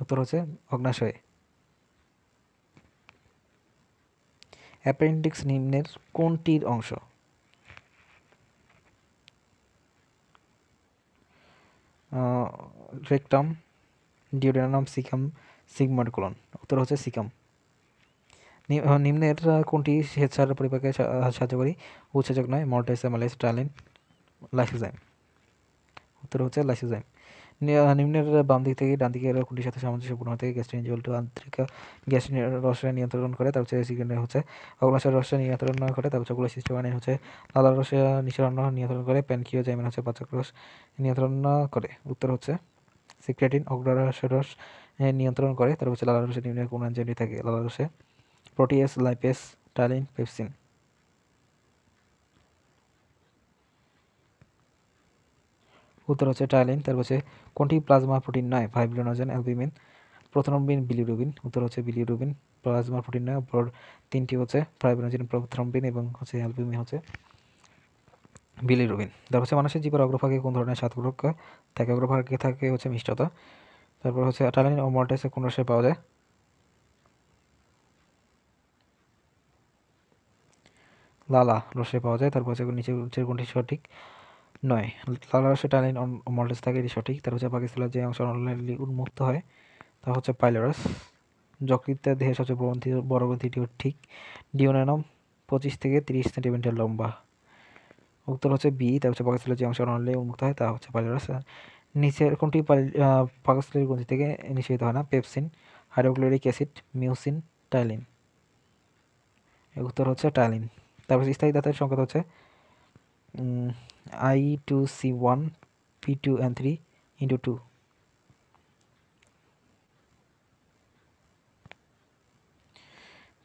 উত্তর হচ্ছে অগ্নাশয়ে অ্যাপেন্ডিক্স নিম্নের কোনটির অংশ rectum duodenum caecum sigmoid colon উত্তর হচ্ছে সিকাম নিম্নের কোনটি স্বেচ্ছার পরিপাকে সাহায্য করি উৎসেচক নয় মল্টাইসামালাইস ট্রালিন লাইসোজাইম উত্তর হচ্ছে লাইসোজাইম নিম্নের বাম দিক থেকে ডান দিকে কোনটির সাথে সামঞ্জস্যপূর্ণ থেকে গ্যাস্ট্রিন টু আন্তরিক গ্যাস্ট্রিন রসের নিয়ন্ত্রণ করে তারপর হচ্ছে হচ্ছে অগ্নাশয় রসের নিয়ন্ত্রণ করে তার হচ্ছে মানে হচ্ছে লালা রসের নিঃসরণ নিয়ন্ত্রণ করে প্যানকিও জাইমেন হচ্ছে পাচক রস নিয়ন্ত্রণ করে উত্তর হচ্ছে সিক্রেটিন অগ্নাশয় রস নিয়ন্ত্রণ করে তারপর হচ্ছে লালা রসের নিম্নের কোন এনজাইমটি থাকে লালা রসে প্রোটিএস লাইপেস টালিন পেপসিন উত্তর হচ্ছে টাইলিন তারপর হচ্ছে কোনটি প্লাজমা প্রোটিন নয় ফাইব্রিনোজেন অ্যালবিমিন প্রথমবিন বিলিরুবিন উত্তর হচ্ছে বিলিরুবিন প্লাজমা প্রোটিন নয় উপর তিনটি হচ্ছে ফাইব্রিনোজেন প্রথমবিন এবং হচ্ছে অ্যালবিমিন হচ্ছে বিলিরুবিন তারপর হচ্ছে মানুষের জীবের অগ্রভাগে কোন ধরনের সাত থাকে অগ্রভাগে থাকে হচ্ছে মিষ্টতা তারপর হচ্ছে টাইলিন ও মর্টেসে কোন রসে পাওয়া যায় লালা রসে পাওয়া যায় তারপর হচ্ছে নিচের নিচের কোনটি সঠিক নয় লালা রসে টানিন মল্টেজ থাকে এটি সঠিক তারপর হচ্ছে পাকিস্তানের যে অংশ অনলাইনলি উন্মুক্ত হয় তা হচ্ছে পাইলোরাস যকৃত দেহের সবচেয়ে গ্রন্থি বড় গ্রন্থিটিও ঠিক ডিওনানম পঁচিশ থেকে তিরিশ সেন্টিমিটার লম্বা উত্তর হচ্ছে বি তার হচ্ছে পাকিস্তানের যে অংশ অনলাইনলি উন্মুক্ত হয় তা হচ্ছে পাইলোরাস নিচের কোনটি পাকিস্তানের গ্রন্থি থেকে নিষেধিত হয় না pepsin hydrochloric acid mucin ptyalin উত্তর হচ্ছে টাইলিন তারপর স্থায়ী দাতার সংখ্যা হচ্ছে I two C one P two and three into two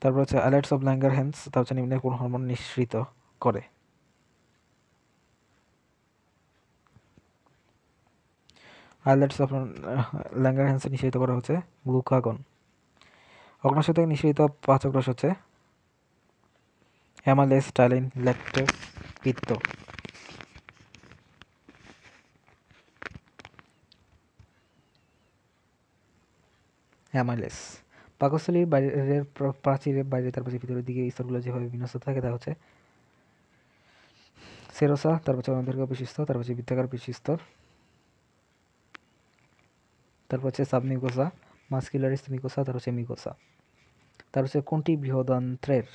তারপর হচ্ছে অ্যালার্টস অফ ল্যাঙ্গার হ্যান্ডস তা হচ্ছে নিম্নের কোন হরমোন নিঃসৃত করে আইলেটস অফ ল্যাঙ্গার হ্যান্সে নিঃসৃত করা হচ্ছে গ্লুকাগন অগ্নাশয় থেকে নিঃসৃত পাচক রস হচ্ছে স্টালিন ল্যাকটোজ পিত্ত অ্যামাইলেস পাকস্থলীর বাইরের প্রাচীরের বাইরে তার পাশে ভিতরের দিকে স্তরগুলো যেভাবে বিন্যস্ত থাকে তা হচ্ছে সেরোসা তার পাশে অন্ধর্ঘ বিশিস্তর তার পাশে বৃত্তাকার বিশিস্তর তারপর হচ্ছে সাবমিকোসা মাস্কুলারিস মিকোসা তার হচ্ছে মিকোসা তার হচ্ছে কোনটি বৃহদন্ত্রের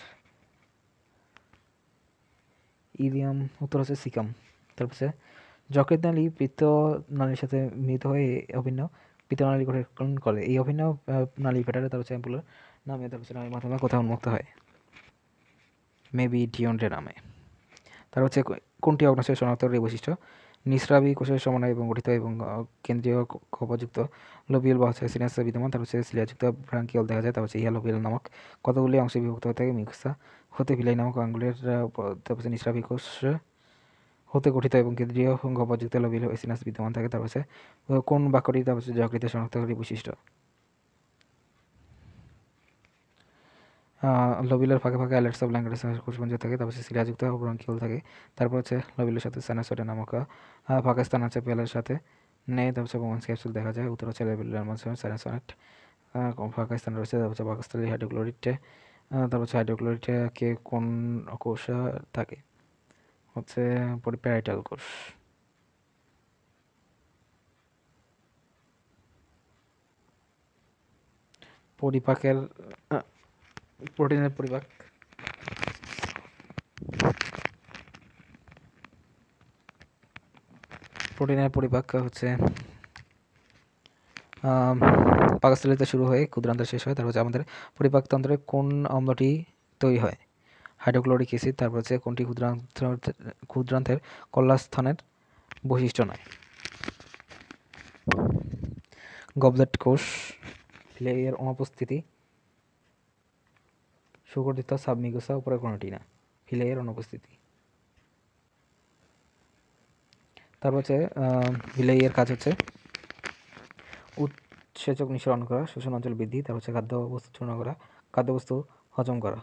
ইলিয়াম উত্তর হচ্ছে সিকাম তারপর হচ্ছে যকৃত নালী পিত্ত নালীর সাথে মিলিত হয়ে অভিন্ন পিত্ত নালী গঠন করে এই অভিন্ন নালী ফেটারে তার হচ্ছে নামে তার হচ্ছে নালীর মাধ্যমে কোথাও উন্মুক্ত হয় মেবি ডিওনের নামে তার হচ্ছে কোনটি অগ্নাশয় শনাক্তর এই বৈশিষ্ট্য নিঃস্রাবী কোষের সমন্বয় এবং গঠিত এবং কেন্দ্রীয় কপাযুক্ত লোবিয়াল বা হচ্ছে সিনাসে বিদ্যমান তার হচ্ছে সিলিয়াযুক্ত ফ্রাঙ্কিয়াল দেখা যায় তার হচ্ছে ইহা লোবিয়াল নামক কতগুলি অংশে বিভক্ত হয়ে থাকে মিক্সা হতে ভিলাই নামক আঙ্গুলের তারপরে নিঃস্রাবিকোষ হতে গঠিত এবং কেন্দ্রীয় গহ্বরযুক্ত লোবিল সিনাস বিদ্যমান থাকে তারপরে কোন বাক্যটি তারপরে যকৃতের শনাক্তকারী বৈশিষ্ট্য লবিলের ফাঁকে ফাঁকে অ্যালার্টস অফ ল্যাঙ্গুয়েজ কুশপঞ্জ থাকে তারপর সিরাযুক্ত ব্রঙ্কিউল থাকে তারপর হচ্ছে লবিলের সাথে স্যানাসোটা নামক পাকিস্তান আছে পেলের সাথে নেই তারপর বোমান্স ক্যাপসুল দেখা যায় উত্তর হচ্ছে লবিলের মাধ্যমে স্যানাসোনেট পাকিস্তান রয়েছে তারপর পাকিস্তান হাইড্রোক্লোরিটে তারপর হচ্ছে হাইড্রোক্লোরিটাকে কোন কোষা থাকে হচ্ছে পরে প্যারাইটাল কোষ পরিপাকের প্রোটিনের পরিপাক প্রোটিনের পরিপাক হচ্ছে পাকস্থলিত শুরু হয়ে ক্ষুদ্রান্তর শেষ হয় তারপর হচ্ছে আমাদের পরিপাকতন্ত্রে কোন অম্লটি তৈরি হয় হাইড্রোক্লোরিক অ্যাসিড তারপর হচ্ছে কোনটি ক্ষুদ্রান্ত ক্ষুদ্রান্তের কল্যাস্থানের বৈশিষ্ট্য নয় গবলেট কোষ প্লেয়ার অনুপস্থিতি সুগঠিত সাবমিগোসা উপরে কোনোটি না ভিলেয়ের অনুপস্থিতি তারপর হচ্ছে ভিলেয়ের কাজ হচ্ছে সেচক নিঃসরণ করা শোষণ অঞ্চল বৃদ্ধি তার হচ্ছে খাদ্যবস্তু চূর্ণ করা খাদ্যবস্তু হজম করা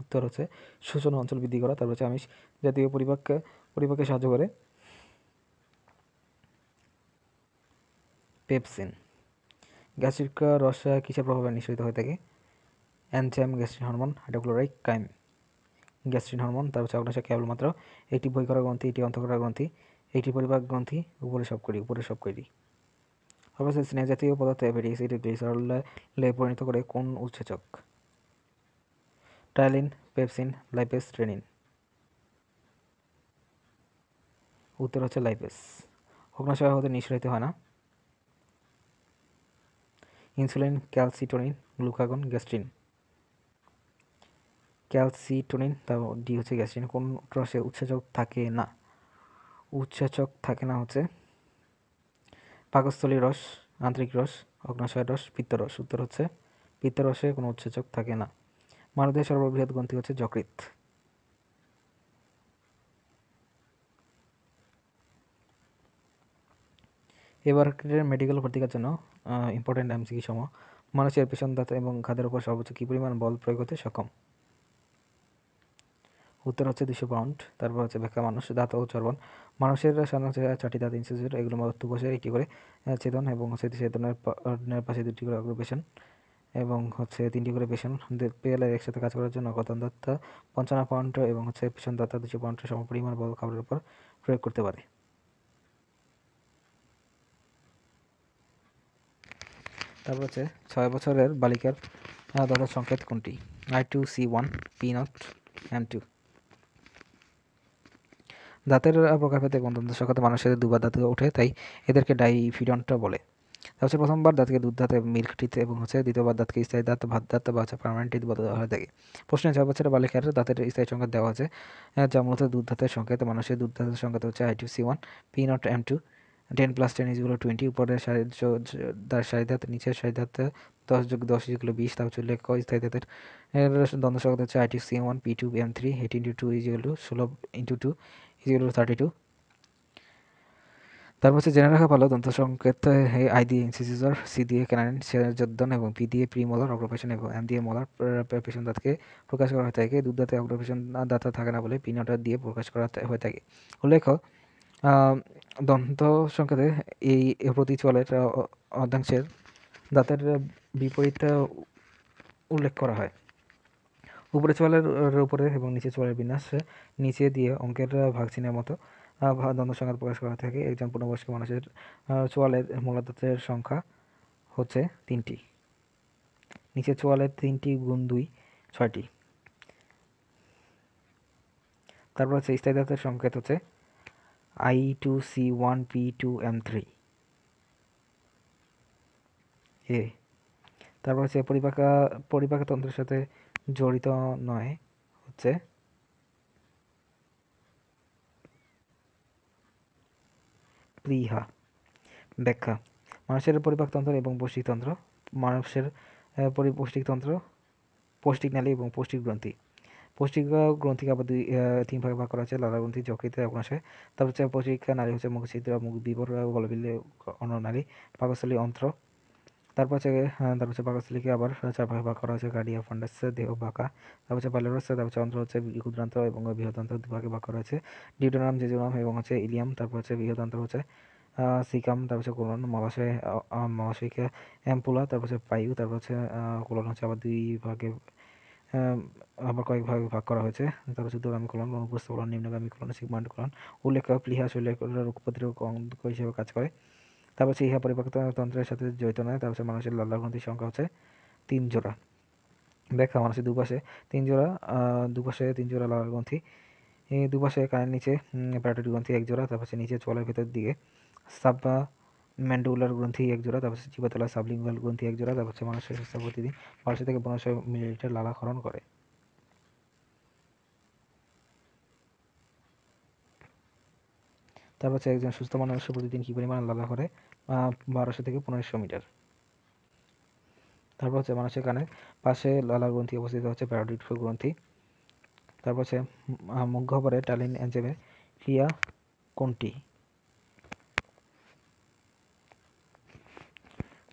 উত্তর হচ্ছে শোষণ অঞ্চল বৃদ্ধি করা তারপর হচ্ছে আমিষ জাতীয় পরিপাককে পরিপাকে সাহায্য করে পেপসিন গ্যাস্ট্রিক রসা কিসের প্রভাবে নিঃসৃত হয়ে থাকে antrum gastrin hormone hydrochloride chyme gastrin hormone তারপর হচ্ছে অগ্নাশয় কেবলমাত্র একটি বই করা গ্রন্থি এটি অন্তঃকরা গ্রন্থি একটি পরিপাক গ্রন্থি উপরে সব করি উপরে সব করি অবশেষে জাতীয় পদার্থে ফ্যাটি অ্যাসিড গ্লিসারলে পরিণত করে কোন উৎসেচক টাইলিন পেপসিন লাইপেস ট্রেনিন উত্তর হচ্ছে লাইপেস অগ্নাশয় হতে নিঃসরিত হয় না insulin calcitonin glucagon gastrin calcitonin তার ডি হচ্ছে গ্যাস্ট্রিন কোন রসে উৎসেচক থাকে না উৎসেচক থাকে না হচ্ছে পাকস্থলী রস আন্তরিক রস অগ্নাশয় রস পিত্তরস উত্তর হচ্ছে পিত্তরসে কোনো উৎসেচক থাকে না মানবদেহের সর্ববৃহৎ গ্রন্থি হচ্ছে যকৃত এবার মেডিকেল ভর্তিকার জন্য ইম্পর্টেন্ট এমসিকিউ সম মানুষের পেশন দাঁত এবং খাদের উপর সর্বোচ্চ কী পরিমাণ বল প্রয়োগ হতে সক্ষম উত্তর হচ্ছে দুশো পাউন্ড তারপর হচ্ছে ব্যাখ্যা মানুষ দাঁত ও চর্বণ মানুষের সাধারণ হচ্ছে চারটি দাঁত ইনসেন্সিটিভ এগুলো মধ্য একটি করে চেতন এবং হচ্ছে চেতনের পাশে দুটি করে অগ্রপেশন এবং হচ্ছে তিনটি করে পেশন পেয়ালের একসাথে কাজ করার জন্য গতন দত্ত পঞ্চান্ন পাউন্ড এবং হচ্ছে পেশন দত্তা দুশো সম সমপরিমাণ বড় খাবারের উপর প্রয়োগ করতে পারে তারপর হচ্ছে ছয় বছরের বালিকার দাদার সংকেত কোনটি I two C one P nought M two দাঁতের প্রকারভেদে কোন দন্ত শাখাতে মানুষের দুবার দাঁতে ওঠে তাই এদেরকে ডাইফিডনটা বলে হচ্ছে প্রথমবার দাঁতকে দুধ দাঁতে মিল্ক টিতে এবং হচ্ছে দ্বিতীয়বার দাঁতকে স্থায়ী দাঁত ভাত দাঁত বা হচ্ছে পারমানেন্ট টিতে বদল হয়ে থাকে প্রশ্নে ছয় বছরের বালিকার দাঁতের স্থায়ী সংকেত দেওয়া আছে যা মূলত দুধ দাঁতের সংকেত মানুষের দুধ দাঁতের সংকেত হচ্ছে I two C one P nought M two ten plus ten ইজগুলো টোয়েন্টি উপরের সাড়ে সাড়ে দাঁত নিচের সাড়ে দাঁত দশ যোগ দশ ইজগুলো বিশ তা হচ্ছে উল্লেখ স্থায়ী দাঁতের দ্বন্দ্ব সংকেত হচ্ছে I two C one P two M three eight into two ইজগুলো ষোলো ইন্টু টু থার্টি টু তারপর হচ্ছে জেনে রাখা ভালো দন্ত সংকেত আই দিয়ে ইনসিসিজর সি দিয়ে ক্যানাইন সেজদ্দন এবং পি দিয়ে প্রি মোলার অগ্রপেশন এবং এম দিয়ে মোলার পেশন দাঁতকে প্রকাশ করা হয়ে থাকে দুধ দাঁতে অগ্রপেশন দাঁতা থাকে না বলে অর্ডার দিয়ে প্রকাশ করা হয়ে থাকে উল্লেখ্য দন্ত সংকেতে এই চলের অর্ধাংশের দাঁতের বিপরীত উল্লেখ করা হয় উপরে চোয়ালের উপরে এবং নিচে চোয়ালের বিন্যাসে নিচে দিয়ে অঙ্কের ভাগচিনের মতো দ্বন্দ্ব সংখ্যা প্রকাশ করা থাকে একজন পূর্ণবয়স্ক মানুষের চোয়ালের মূলাতত্ত্বের সংখ্যা হচ্ছে তিনটি নিচে চোয়ালের তিনটি গুণ দুই ছয়টি তারপর হচ্ছে স্থায়ীদাতের সংকেত হচ্ছে I two C one P two M three এ তারপর হচ্ছে পরিপাকা পরিপাকা তন্ত্রের সাথে জড়িত নয় হচ্ছে প্রিহা ব্যাখ্যা মানুষের পরিপাকতন্ত্র এবং পৌষ্টিকতন্ত্র মানুষের পৌষ্টিকতন্ত্র পৌষ্টিক নালী এবং পৌষ্টিক গ্রন্থি পৌষ্টিক গ্রন্থিকে আবার দুই তিন ভাগে ভাগ করা হচ্ছে লালা গ্রন্থি যকৃত আসে তারপর হচ্ছে পৌষ্টিক নালী হচ্ছে মুখ ছিদ্র মুখ বিবর গলবিলে অন্য নালী পাকস্থলী অন্ত্র তারপর হচ্ছে হ্যাঁ, তারপর হচ্ছে সিলিকে আবার চাপা ভাগ করা হয়েছে গার্ডিয়া ফান্ডাস দেহ বাঁকা তারপর হচ্ছে পালেরস তারপর হচ্ছে অন্ত্র হচ্ছে ক্ষুদ্রান্ত এবং বৃহতন্ত্র দুভাগে ভাগ করা হয়েছে ডিউটোনাম জেজোনাম এবং হচ্ছে ইলিয়াম তারপর হচ্ছে বৃহতন্ত্র হচ্ছে সিকাম তারপর হচ্ছে কোলন মহাশয় মহাশয়কে অ্যাম্পুলা তারপর হচ্ছে পাইউ তারপর হচ্ছে কোলন হচ্ছে আবার দুই ভাগে আবার কয়েক ভাগে ভাগ করা হয়েছে তারপর চতুর্গামী কোলন অনুপস্থ কোলন নিম্নগামী কোলন সিগমান্ড কোলন উল্লেখ প্লিহা শৈলের রোগ প্রতিরোধ অঙ্গ হিসেবে কাজ করে তারপর ইহা পরিপাকত তন্ত্রের সাথে জড়িত নয় তারপর মানুষের লাল্লা গ্রন্থির সংখ্যা হচ্ছে তিন জোড়া দেখা মানুষের দুপাশে তিন জোড়া দুপাশে তিন জোড়া লাল গ্রন্থি দুপাশে কানের নিচে প্যারাটয়েড গ্রন্থি এক জোড়া তারপর নিচে চলের ভেতর দিকে সাব্বা ম্যান্ডুলার গ্রন্থি এক জোড়া তারপর জীবাতলা সাবলিঙ্গুয়াল গ্রন্থি এক জোড়া তারপর মানুষের প্রতিদিন বারোশো থেকে পনেরোশো মিলিলিটার লালা খরণ করে তারপর হচ্ছে একজন সুস্থ মানুষ প্রতিদিন কী পরিমাণ আলাদা করে বারোশো থেকে পনেরোশো মিটার তারপর হচ্ছে মানুষের কানে পাশে লালা গ্রন্থি অবস্থিত হচ্ছে প্যারাডিট গ্রন্থি তারপর হচ্ছে মুখগহ্বরে টালিন এনজেমের ক্রিয়া কোনটি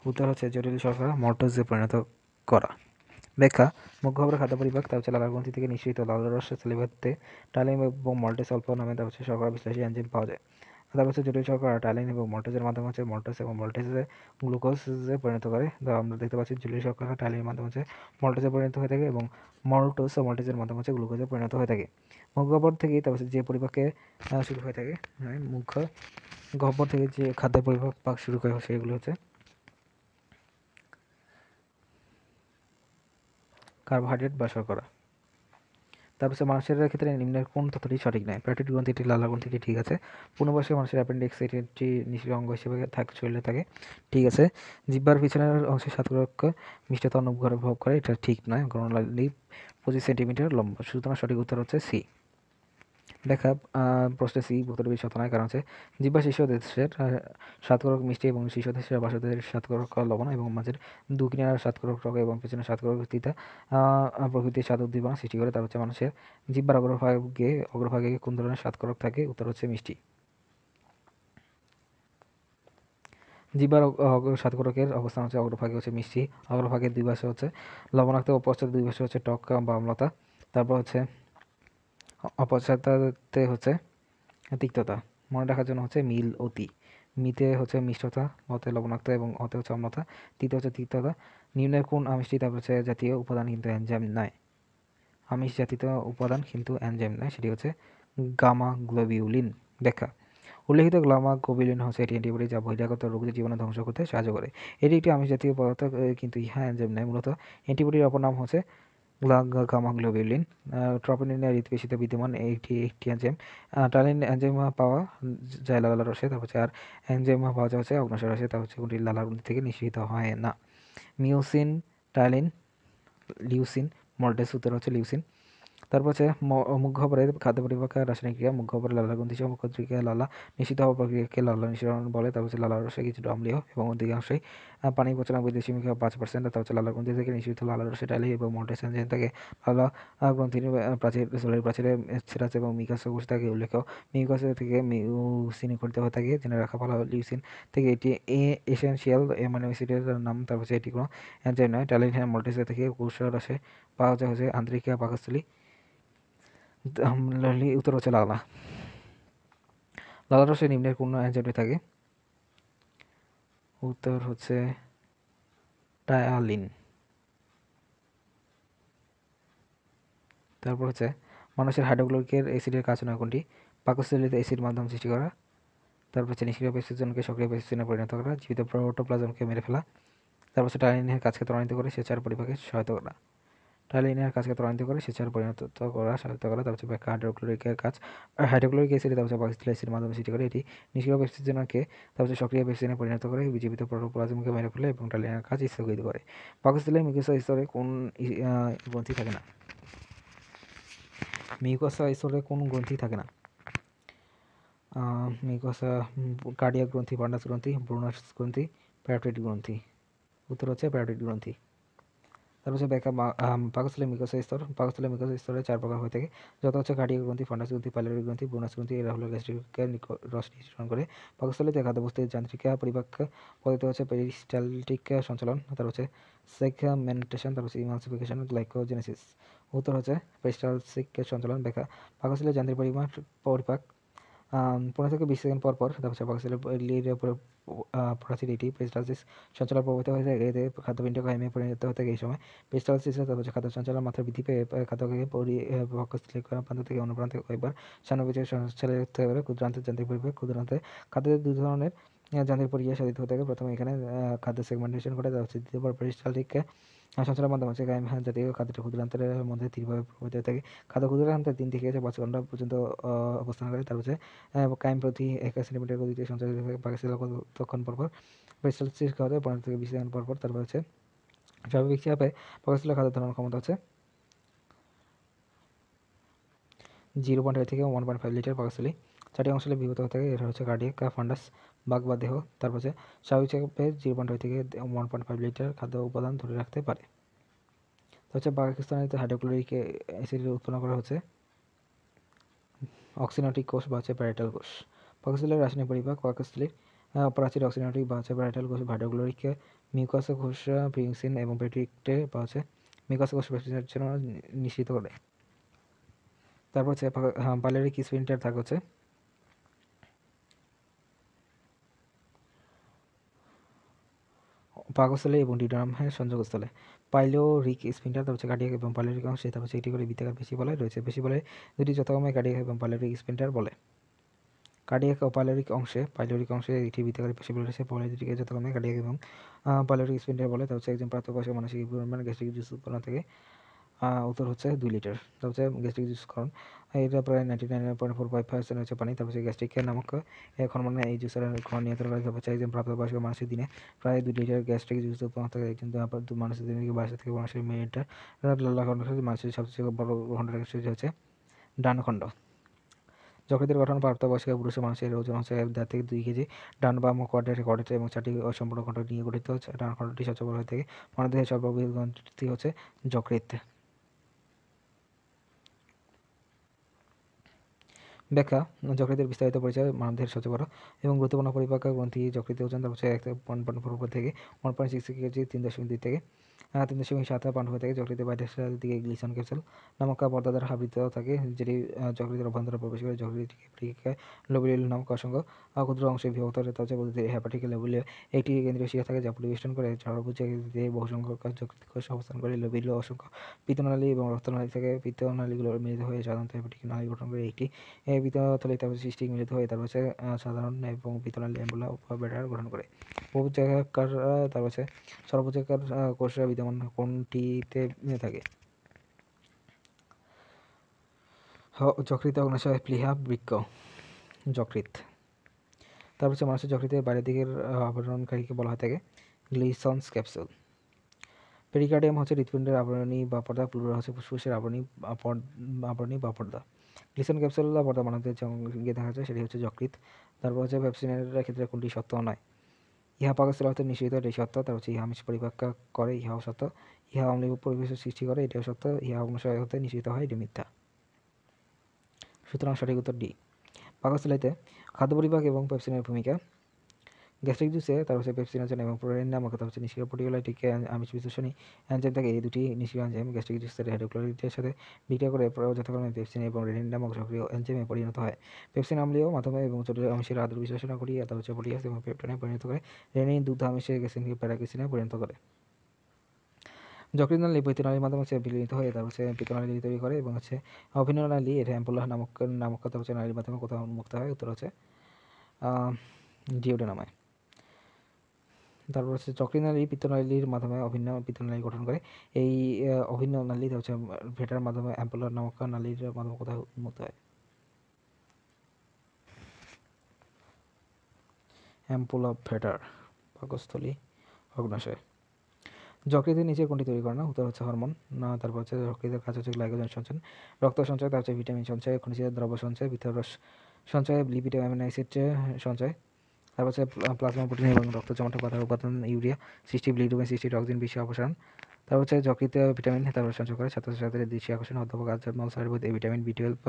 উত্তর হচ্ছে জটিল সরকার মর্টোজে পরিণত করা ব্যাখ্যা মুখগহ্বরের খাদ্য পরিপাক তার হচ্ছে লালা গ্রন্থি থেকে নিঃসৃত লাল রসের সালিভাতে টালিম এবং মল্টে সল্প নামে তার হচ্ছে সরকার বিশ্লেষী এনজিম পাওয়া যায় তারপর জটিল শর্করা টালিন এবং মল্টোজের মাধ্যমে হচ্ছে মল্টোজ এবং মল্টোজে গ্লুকোজে পরিণত করে তো আমরা দেখতে পাচ্ছি জলীয় শর্করা এর মাধ্যমে হচ্ছে মল্টোজে পরিণত হয়ে থাকে এবং মল্টোজ ও মল্টোজের মাধ্যমে হচ্ছে গ্লুকোজে পরিণত হয়ে থাকে মুখ গহ্বর থেকেই তারপর যে পরিপাকে শুরু হয়ে থাকে হ্যাঁ, মুখ গহ্বর থেকে যে খাদ্য পরিপাক পাক শুরু করে সেগুলো হচ্ছে কার্বোহাইড্রেট বা শর্করা তারপরে মানুষের ক্ষেত্রে নিম্নের কোন তথ্যটি সঠিক নয় প্যাটেট গ্রন্থি এটি লালা গ্রন্থিটি ঠিক আছে পূর্ণবয়স্ক মানুষের অ্যাপেন্ডিক্স এটি একটি নিশ্চিত অঙ্গ হিসেবে থাকে শরীরে থাকে ঠিক আছে জিব্বার পিছনের অংশে সাতক্ষ মিষ্টি তন্ন ভোগ করে এটা ঠিক নয় গ্রহণালী পঁচিশ সেন্টিমিটার লম্বা সুতরাং সঠিক উত্তর হচ্ছে সি দেখা সি ভূতর বিষ শতনায় কারণ হচ্ছে জিব্বা দেশের সাতকরক মিষ্টি এবং শিশু দেশের বাসদের সাতকরক লবণ এবং মাছের দু কিনার সাতকরক রক এবং পিছনে সাতকরক তিতা প্রকৃতির সাত উদ্দীপনা সৃষ্টি করে তার হচ্ছে মানুষের জিব্বার অগ্রভাগে অগ্রভাগে কোন ধরনের সাতকরক থাকে উত্তর হচ্ছে মিষ্টি জিবার সাতকরকের অবস্থান হচ্ছে অগ্রভাগে হচ্ছে মিষ্টি অগ্রভাগের দুই পাশে হচ্ছে লবণাক্ত ও পশ্চাৎ দুই পাশে হচ্ছে টক বা আমলতা তারপর হচ্ছে অপচয়তাতে হচ্ছে তিক্ততা মনে রাখার জন্য হচ্ছে মিল অতি মিতে হচ্ছে মিষ্টতা লতে লবণাক্ত এবং অতে হচ্ছে অম্লতা তিতে হচ্ছে তিক্ততা নিম্নের কোন আমিষটি তারপর হচ্ছে জাতীয় উপাদান কিন্তু অ্যানজাইম নয় আমিষ জাতীয় উপাদান কিন্তু অ্যানজাইম নয় সেটি হচ্ছে গামা গ্লোবিউলিন দেখা উল্লেখিত গ্লামা কোবিলিন হচ্ছে এটি অ্যান্টিবডি যা বহিরাগত রোগের জীবনে ধ্বংস করতে সাহায্য করে এটি একটি আমিষ জাতীয় পদার্থ কিন্তু ইহা অ্যানজাইম নয় মূলত অ্যান্টিবডির অপর নাম হচ্ছে গ্লাগামাগ্লোবিলিন ট্রপেনিনে হৃৎপেশিতে বিদ্যমান এইটি একটি এনজেম টালিন এনজেম পাওয়া যায় লালা রসে তারপর হচ্ছে আর এনজেম পাওয়া যায় আছে অগ্নাশয় রসে তারপর হচ্ছে কোনটি লালা থেকে নিঃসৃত হয় না মিউসিন টালিন লিউসিন মল্টেস উত্তর হচ্ছে লিউসিন তারপর হচ্ছে মুখ অপরাধ খাদ্য পরিপাকের রাসায়নিক ক্রিয়া মুখ্য উপরে লালা গ্রন্থি সম্পর্কিয়া লালা নিষিদ্ধ হওয়া প্রক্রিয়াকে লালা নিঃসরণ বলে তারপর হচ্ছে লালা রসে কিছু অম্লীয় এবং অধিকাংশই পানি পচনা বৈদ্য সীমিকা পাঁচ পার্সেন্ট তারপর হচ্ছে লালা গন্ধি থেকে নিষিদ্ধ লালা রসে ডালি এবং মল্টেসেন থেকে লালা গ্রন্থি প্রাচীর সোলের প্রাচীরে সিরাজ এবং মিকাস কোষ থাকে উল্লেখ মিকাস থেকে মিউসিন করতে হয়ে থাকে জেনে রাখা ভালো লিউসিন থেকে এটি এ এসেন্সিয়াল এমন এসিডের নাম তারপর হচ্ছে এটি কোনো এনজাইম নয় ডালিন মল্টেসে থেকে কুসরা রসে পাওয়া যায় হচ্ছে আন্তরিকা পাকস্থলী উত্তর হচ্ছে লালা লালা রসে নিম্নের কোন অ্যাঞ্জামটি থাকে উত্তর হচ্ছে টায়ালিন তারপর হচ্ছে মানুষের হাইড্রোক্লোরিকের অ্যাসিডের কাজ নয় কোনটি পাকস্থলিত অ্যাসিড মাধ্যম সৃষ্টি করা তারপর হচ্ছে নিষ্ক্রিয় পেস্টিজনকে সক্রিয় পেস্টিজনে পরিণত করা জীবিত প্রোটোপ্লাজমকে মেরে ফেলা তারপর হচ্ছে টায়ালিনের কাজকে ত্বরান্বিত করে সে চার পরিপাকে সহায়তা করা ডাইলিনের কাজকে ত্বরান্বিত করে সেচার পরিণত করা সহায়তা করা তার হচ্ছে ব্যাখ্যা হাইড্রোক্লোরিকের কাজ হাইড্রোক্লোরিক এসিড তার হচ্ছে এসির মাধ্যমে সৃষ্টি করে এটি নিষ্ক্রিয় পেপসিজনকে তার সক্রিয় পেপসিজনে পরিণত করে জীবিত প্রোটোপ্লাজমকে মেরে ফেলে এবং ডাইলিনের কাজ স্থগিত করে পাকস্থলীয় মিকোসা স্তরে কোন গ্রন্থি থাকে না মিকোসা স্তরে কোন গ্রন্থি থাকে না মিকোসা কার্ডিয়াক গ্রন্থি পান্ডাস গ্রন্থি ব্রোনাস গ্রন্থি প্যারাটিড গ্রন্থি উত্তর হচ্ছে প্যারাটিড গ্রন্থি তারপর ব্যাকআপ পাকস্থলীয় মিকোসস্তর পাকস্থলীয় মিকোসস্তরে চার প্রকার হয়ে থাকে যত হচ্ছে কার্ডিয়াক গ্রন্থি ফান্ডাস গ্রন্থি পাইলারি গ্রন্থি ব্রোনাস গ্রন্থি এরা হলো গ্যাস্ট্রিককে রস নিঃসরণ করে পাকস্থলীতে খাদ্যবস্তু যান্ত্রিকা পরিপাক পদ্ধতি হচ্ছে পেরিস্টালটিক সঞ্চালন তার হচ্ছে সেগমেন্টেশন তার হচ্ছে ইমানসিফিকেশন গ্লাইকোজেনেসিস উত্তর হচ্ছে পেরিস্টালসিক সঞ্চালন ব্যাখ্যা পাকস্থলীয় যান্ত্রিক পরিমাণ পরিপাক পনেরো থেকে বিশ সেকেন্ড পর পর তারপর উপর প্রসিডিটি পেস্টালসিস সঞ্চালন প্রভাবিত হয়ে থাকে এতে খাদ্যপিণ্ড কায়েমে পরিণত হতে এই সময় পেস্টালসিসের তারপর খাদ্য সঞ্চালন মাত্রা বৃদ্ধি পেয়ে খাদ্যকে পরিভক্ষস্থলিকরণ প্রান্ত থেকে অনুপ্রান্ত একবার সামনে সঞ্চালিত হতে পারে ক্ষুদ্রান্তে যান্ত্রিক পরিবেশ ক্ষুদ্রান্তে খাদ্যের দু ধরনের যাদের হ্যাঁ, প্রক্রিয়ার সাধিত হতে প্রথমে এখানে খাদ্য সেগমেন্টেশন করে দেওয়া হচ্ছে দ্বিতীয়বার পেরিস্টালটিককে সঞ্চালনের মাধ্যমে হচ্ছে গায়ে জাতীয় খাদ্যটি ক্ষুদ্রান্তরের মধ্যে তীরভাবে প্রভাবিত হয়ে থাকে খাদ্য ক্ষুদ্রান্তের তিন থেকে পাঁচ ঘন্টা পর্যন্ত অবস্থান করে তার হচ্ছে কায়েম প্রতি এক সেন্টিমিটার গতিতে সঞ্চালিত থাকে পাখি কতক্ষণ পরপর পেরিস্টাল সৃষ্টি হতে পনেরো থেকে বিশ সেকেন্ড পরপর তারপর হচ্ছে স্বাভাবিক হিসাবে পাকস্থলের খাদ্য ধরণের ক্ষমতা হচ্ছে জিরো পয়েন্ট ফাইভ থেকে ওয়ান পয়েন্ট ফাইভ লিটার পাকস্থলী চারটি অংশ বিভূত হয়ে থাকে এটা হচ্ছে কার্ডিয়াক ফান্ডাস বাঘ বা দেহ তার পাশে স্বাভাবিক চাপে জিরো পয়েন্ট থেকে ওয়ান পয়েন্ট ফাইভ লিটার খাদ্য উপাদান ধরে রাখতে পারে হচ্ছে পাকিস্তানে হাইড্রোক্লোরিক অ্যাসিড উৎপন্ন করা হচ্ছে অক্সিনোটিক কোষ বা হচ্ছে প্যারাটাল কোষ পাকিস্তানের রাসায়নিক পরিপাক পাকস্থলীর প্রাচীর অক্সিনোটিক বা হচ্ছে প্যারাটাল কোষ হাইড্রোক্লোরিক মিউকাস কোষ পিউসিন এবং পেটিক্টে বা হচ্ছে মিউকাস কোষ জন্য নিশ্চিত করে তারপর হচ্ছে পালেরিক স্পিনটার থাকে হচ্ছে পাকস্থলে এবং ডিডোরামের হ্যাঁ, সংযোগস্থলে রিক স্পিন্টার তারপর হচ্ছে কার্ডিয়াক এবং পাইলোরিক অংশ তারপর হচ্ছে একটি করে বৃত্তাকার পেশি বলে রয়েছে পেশি বলে দুটি যথাক্রমে কার্ডিয়াক এবং পাইলোরিক স্পিন্টার বলে কার্ডিয়াক ও পাইলোরিক অংশে পাইলোরিক অংশে একটি বৃত্তাকার পেশি বলে রয়েছে বলে দুটিকে যথাক্রমে কার্ডিয়াক এবং পাইলোরিক স্পিন্টার বলে তারপর হচ্ছে একজন প্রাপ্তবয়স্ক মানসিক পরিমাণ গ্যাস্ট্রিক জুস উৎপন্ন থেকে উত্তর হচ্ছে দুই লিটার তারপরে হচ্ছে গ্যাস্ট্রিক জুস খাওয়ান এটা প্রায় ninety nine point four five percent হচ্ছে পানি তারপর হচ্ছে গ্যাস্ট্রিকের নামক এখন মানে এই জুসের খাওয়া নিয়ন্ত্রণ করা হচ্ছে একজন প্রাপ্তবয়স্ক মানুষের দিনে প্রায় দুই লিটার গ্যাস্ট্রিক জুস উৎপন্ন থাকে একজন মানুষের দিনে বাইশ থেকে মানুষের মিনিটার মানুষের সবচেয়ে বড় খণ্ডটা হচ্ছে ডানখণ্ড যকৃতের গঠন প্রাপ্তবয়স্ক পুরুষের মানুষের ওজন হচ্ছে দেড় থেকে দুই কেজি ডান বা কোয়ার্টার কোয়ার্টার এবং চারটি অসম্পূর্ণ খণ্ড নিয়ে গঠিত হচ্ছে ডান খণ্ডটি সবচেয়ে বড় হয়ে থাকে মানুষের সর্ববৃহৎ গ্রন্থটি হচ্ছে যকৃত ব্যাখ্যা যকৃতের বিস্তারিত পরিচয় মানবদেহের সবচেয়ে বড় এবং গুরুত্বপূর্ণ পরিপাক গ্রন্থি যকৃতের ওজন তার হচ্ছে এক পয়েন্ট পয়েন্ট থেকে ওয়ান পয়েন্ট সিক্স কেজি তিন দশমিক দুই থেকে তিন দশমিক সাত পয়েন্ট থেকে যকৃতের বাইরের দিকে গ্লিসন ক্যাপসুল নামক দ্বারা হাবিত থাকে যেটি যকৃতের অভ্যন্তরে প্রবেশ করে যকৃতকে পরীক্ষায় নামক অসংখ্য ক্ষুদ্র অংশে বিভক্ত তা হচ্ছে বলতে হ্যাপাটিক লোবিলে একটি কেন্দ্রীয় শিরা থাকে যা পরিবেষ্টন করে সর্বোচ্চ বহু সংখ্যক যকৃত কোষ অবস্থান করে লোবিল অসংখ্য পিত্তনালী এবং রক্তনালী থেকে পিত্তনালীগুলো মিলিত হয়ে সাধারণত হ্যাপাটিক নালী গঠন করে একটি এই সৃষ্টি মিলিত হয়ে তার পাশে সাধারণ এবং বিতরণ ল্যাম্বুলা উপবেটার গ্রহণ করে উপজাকার তার পাশে সর্বজাকার কোষরা বিদ্যমান কোনটিতে থাকে যকৃত অগ্নাশয় প্লিহা বৃক্ষ যকৃত তার পাশে মানুষের যকৃতের বাইরের দিকের আবরণকারীকে বলা হয়ে থাকে গ্লিসন্স ক্যাপসুল পেরিকার্ডিয়াম হচ্ছে হৃৎপিণ্ডের আবরণী বা পর্দা প্লুরাল হচ্ছে ফুসফুসের আবরণী আবরণী বা পর্দা গ্লিসন ক্যাপসুল পর্দা বানাতে গিয়ে দেখা যায় সেটি হচ্ছে যকৃত তারপর হচ্ছে ভ্যাকসিনের ক্ষেত্রে কোনটি সত্য নয় ইহা পাকস্থল হতে নিষিদ্ধ এটি সত্য তার হচ্ছে ইহা আমিষ পরিপাক্কা করে ইহাও সত্য ইহা অম্লিক পরিবেশের সৃষ্টি করে এটিও সত্য ইহা অগ্নশয় হতে নিষিদ্ধ হয় এটি মিথ্যা সুতরাং সঠিক উত্তর ডি পাকস্থলিতে খাদ্য পরিপাক এবং পেপসিনের ভূমিকা গ্যাস্ট্রিক জুসে তার হচ্ছে আছে এবং প্রোটিন নামক কথা হচ্ছে নিষ্ক্রিয় প্রোটিওলাইটিক আমিষ বিশ্লেষণী এনজাইম হ্যাঁ, থাকে এই দুটি নিষ্ক্রিয় এনজাইম গ্যাস্ট্রিক জুসের হাইড্রোক্লোরিডের সাথে বিক্রিয়া করে যথাক্রমে পেপসিন এবং রেনিন নামক সক্রিয় এনজাইমে পরিণত হয় পেপসিন অম্লীয় মাধ্যমে এবং ছোট আমিষের আদর বিশ্লেষণ করি তা হচ্ছে প্রোটিয়াস এবং পেপটনে পরিণত করে রেনিন দুধ আমিষে গ্যাসিনকে প্যারাগ্লিসিনে পরিণত করে যকৃত নালী বৈতনালীর মাধ্যমে হচ্ছে বিলীত হয়ে তার হচ্ছে পিত্তনালী তৈরি করে এবং হচ্ছে অভিন্ন নালী এর অ্যাম্পোলা নামক নামক কথা হচ্ছে নালীর মাধ্যমে কোথাও মুক্ত হয় উত্তর হচ্ছে ডিওডেনামায় তারপর হচ্ছে চক্রিনালী পিত্তনালীর মাধ্যমে অভিন্ন পিত্তনালী গঠন করে এই অভিন্ন নালী হচ্ছে ভেটার মাধ্যমে অ্যাম্পুলার নামক নালীর মাধ্যমে কোথায় উন্মুক্ত হয় অ্যাম্পুলা ভেটার পাকস্থলী অগ্নাশয় যকৃতের নিচে কোনটি তৈরি করে না উত্তর হচ্ছে হরমোন না তারপর হচ্ছে যকৃতের কাজ হচ্ছে গ্লাইকোজেন সঞ্চয় রক্ত সঞ্চয় তার হচ্ছে ভিটামিন সঞ্চয় খনিজ দ্রব্য সঞ্চয় বিতরস সঞ্চয় লিপিড অ্যামিনো সঞ্চয় তারপর হচ্ছে প্লাজমা প্রোটিন এবং রক্ত জমাটা বাধার উপাদান ইউরিয়া সৃষ্টি বিলিরুবিন সৃষ্টি টক্সিন বেশি অপসারণ তারপর হচ্ছে যকৃত ভিটামিন তারপর সঞ্চয় করে ছাত্রছাত্রীদের দৃষ্টি আকর্ষণ অধ্যাপক আজাদ মাল বোধ ভিটামিন বি টুয়েলভ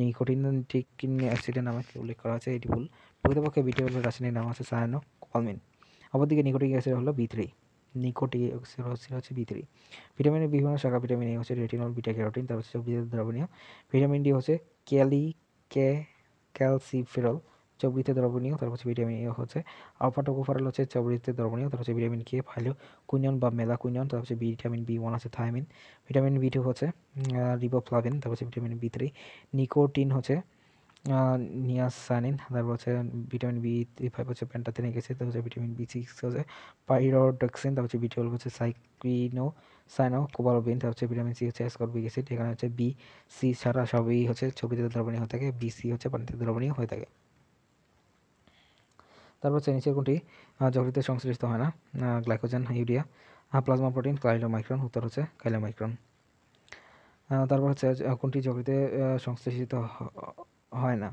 নিকোটিন ঠিক অ্যাক্সিডেন্ট নামে উল্লেখ করা হয়েছে এটি ভুল প্রকৃতপক্ষে বি টুয়েলভের রাসায়নিক নাম আছে সায়ানো কলমিন অপরদিকে নিকোটিক অ্যাসিড হলো বি থ্রি নিকোটি অক্সিড হচ্ছে বি থ্রি ভিটামিনের বিভিন্ন শাখা ভিটামিন এ হচ্ছে রেটিনল বিটা ক্যারোটিন তারপর হচ্ছে দ্রবণীয় ভিটামিন ডি হচ্ছে ক্যালি কে ক্যালসিফেরল চবড়িতে দ্রবণীয় তারপর হচ্ছে ভিটামিন এ হচ্ছে আলফাটোকোফারাল হচ্ছে চবড়িতে দ্রবণীয় তারপর হচ্ছে ভিটামিন কে ফাইলো কুইনন বা মেলাকুইনন তারপর হচ্ছে ভিটামিন বি ওয়ান আছে থায়ামিন ভিটামিন বি টু হচ্ছে রিবোফ্লাভিন তারপর হচ্ছে ভিটামিন বি থ্রি নিকোটিন হচ্ছে নিয়াসানিন তারপর হচ্ছে ভিটামিন বি থ্রি ফাইভ হচ্ছে প্যান্টাথেনিক গেছে তারপর হচ্ছে ভিটামিন বি সিক্স হচ্ছে পাইরোডক্সিন তারপর হচ্ছে বি টুয়েলভ হচ্ছে সাইক্রিনো সাইনো কোবালোবিন তারপর হচ্ছে ভিটামিন সি হচ্ছে অ্যাসকর্বিক অ্যাসিড এখানে হচ্ছে বি সি ছাড়া সবই হচ্ছে ছবিতে দ্রবণীয় হয়ে থাকে বি সি হচ্ছে পানিতে দ্রবণীয় হয়ে থাকে তারপর হচ্ছে নিচের কোনটি যকৃতে সংশ্লিষ্ট হয় না glycogen urea plasma protein micron উত্তর হচ্ছে মাইক্রন তারপর হচ্ছে কোনটি যকৃতে সংশ্লিষ্ট হয় না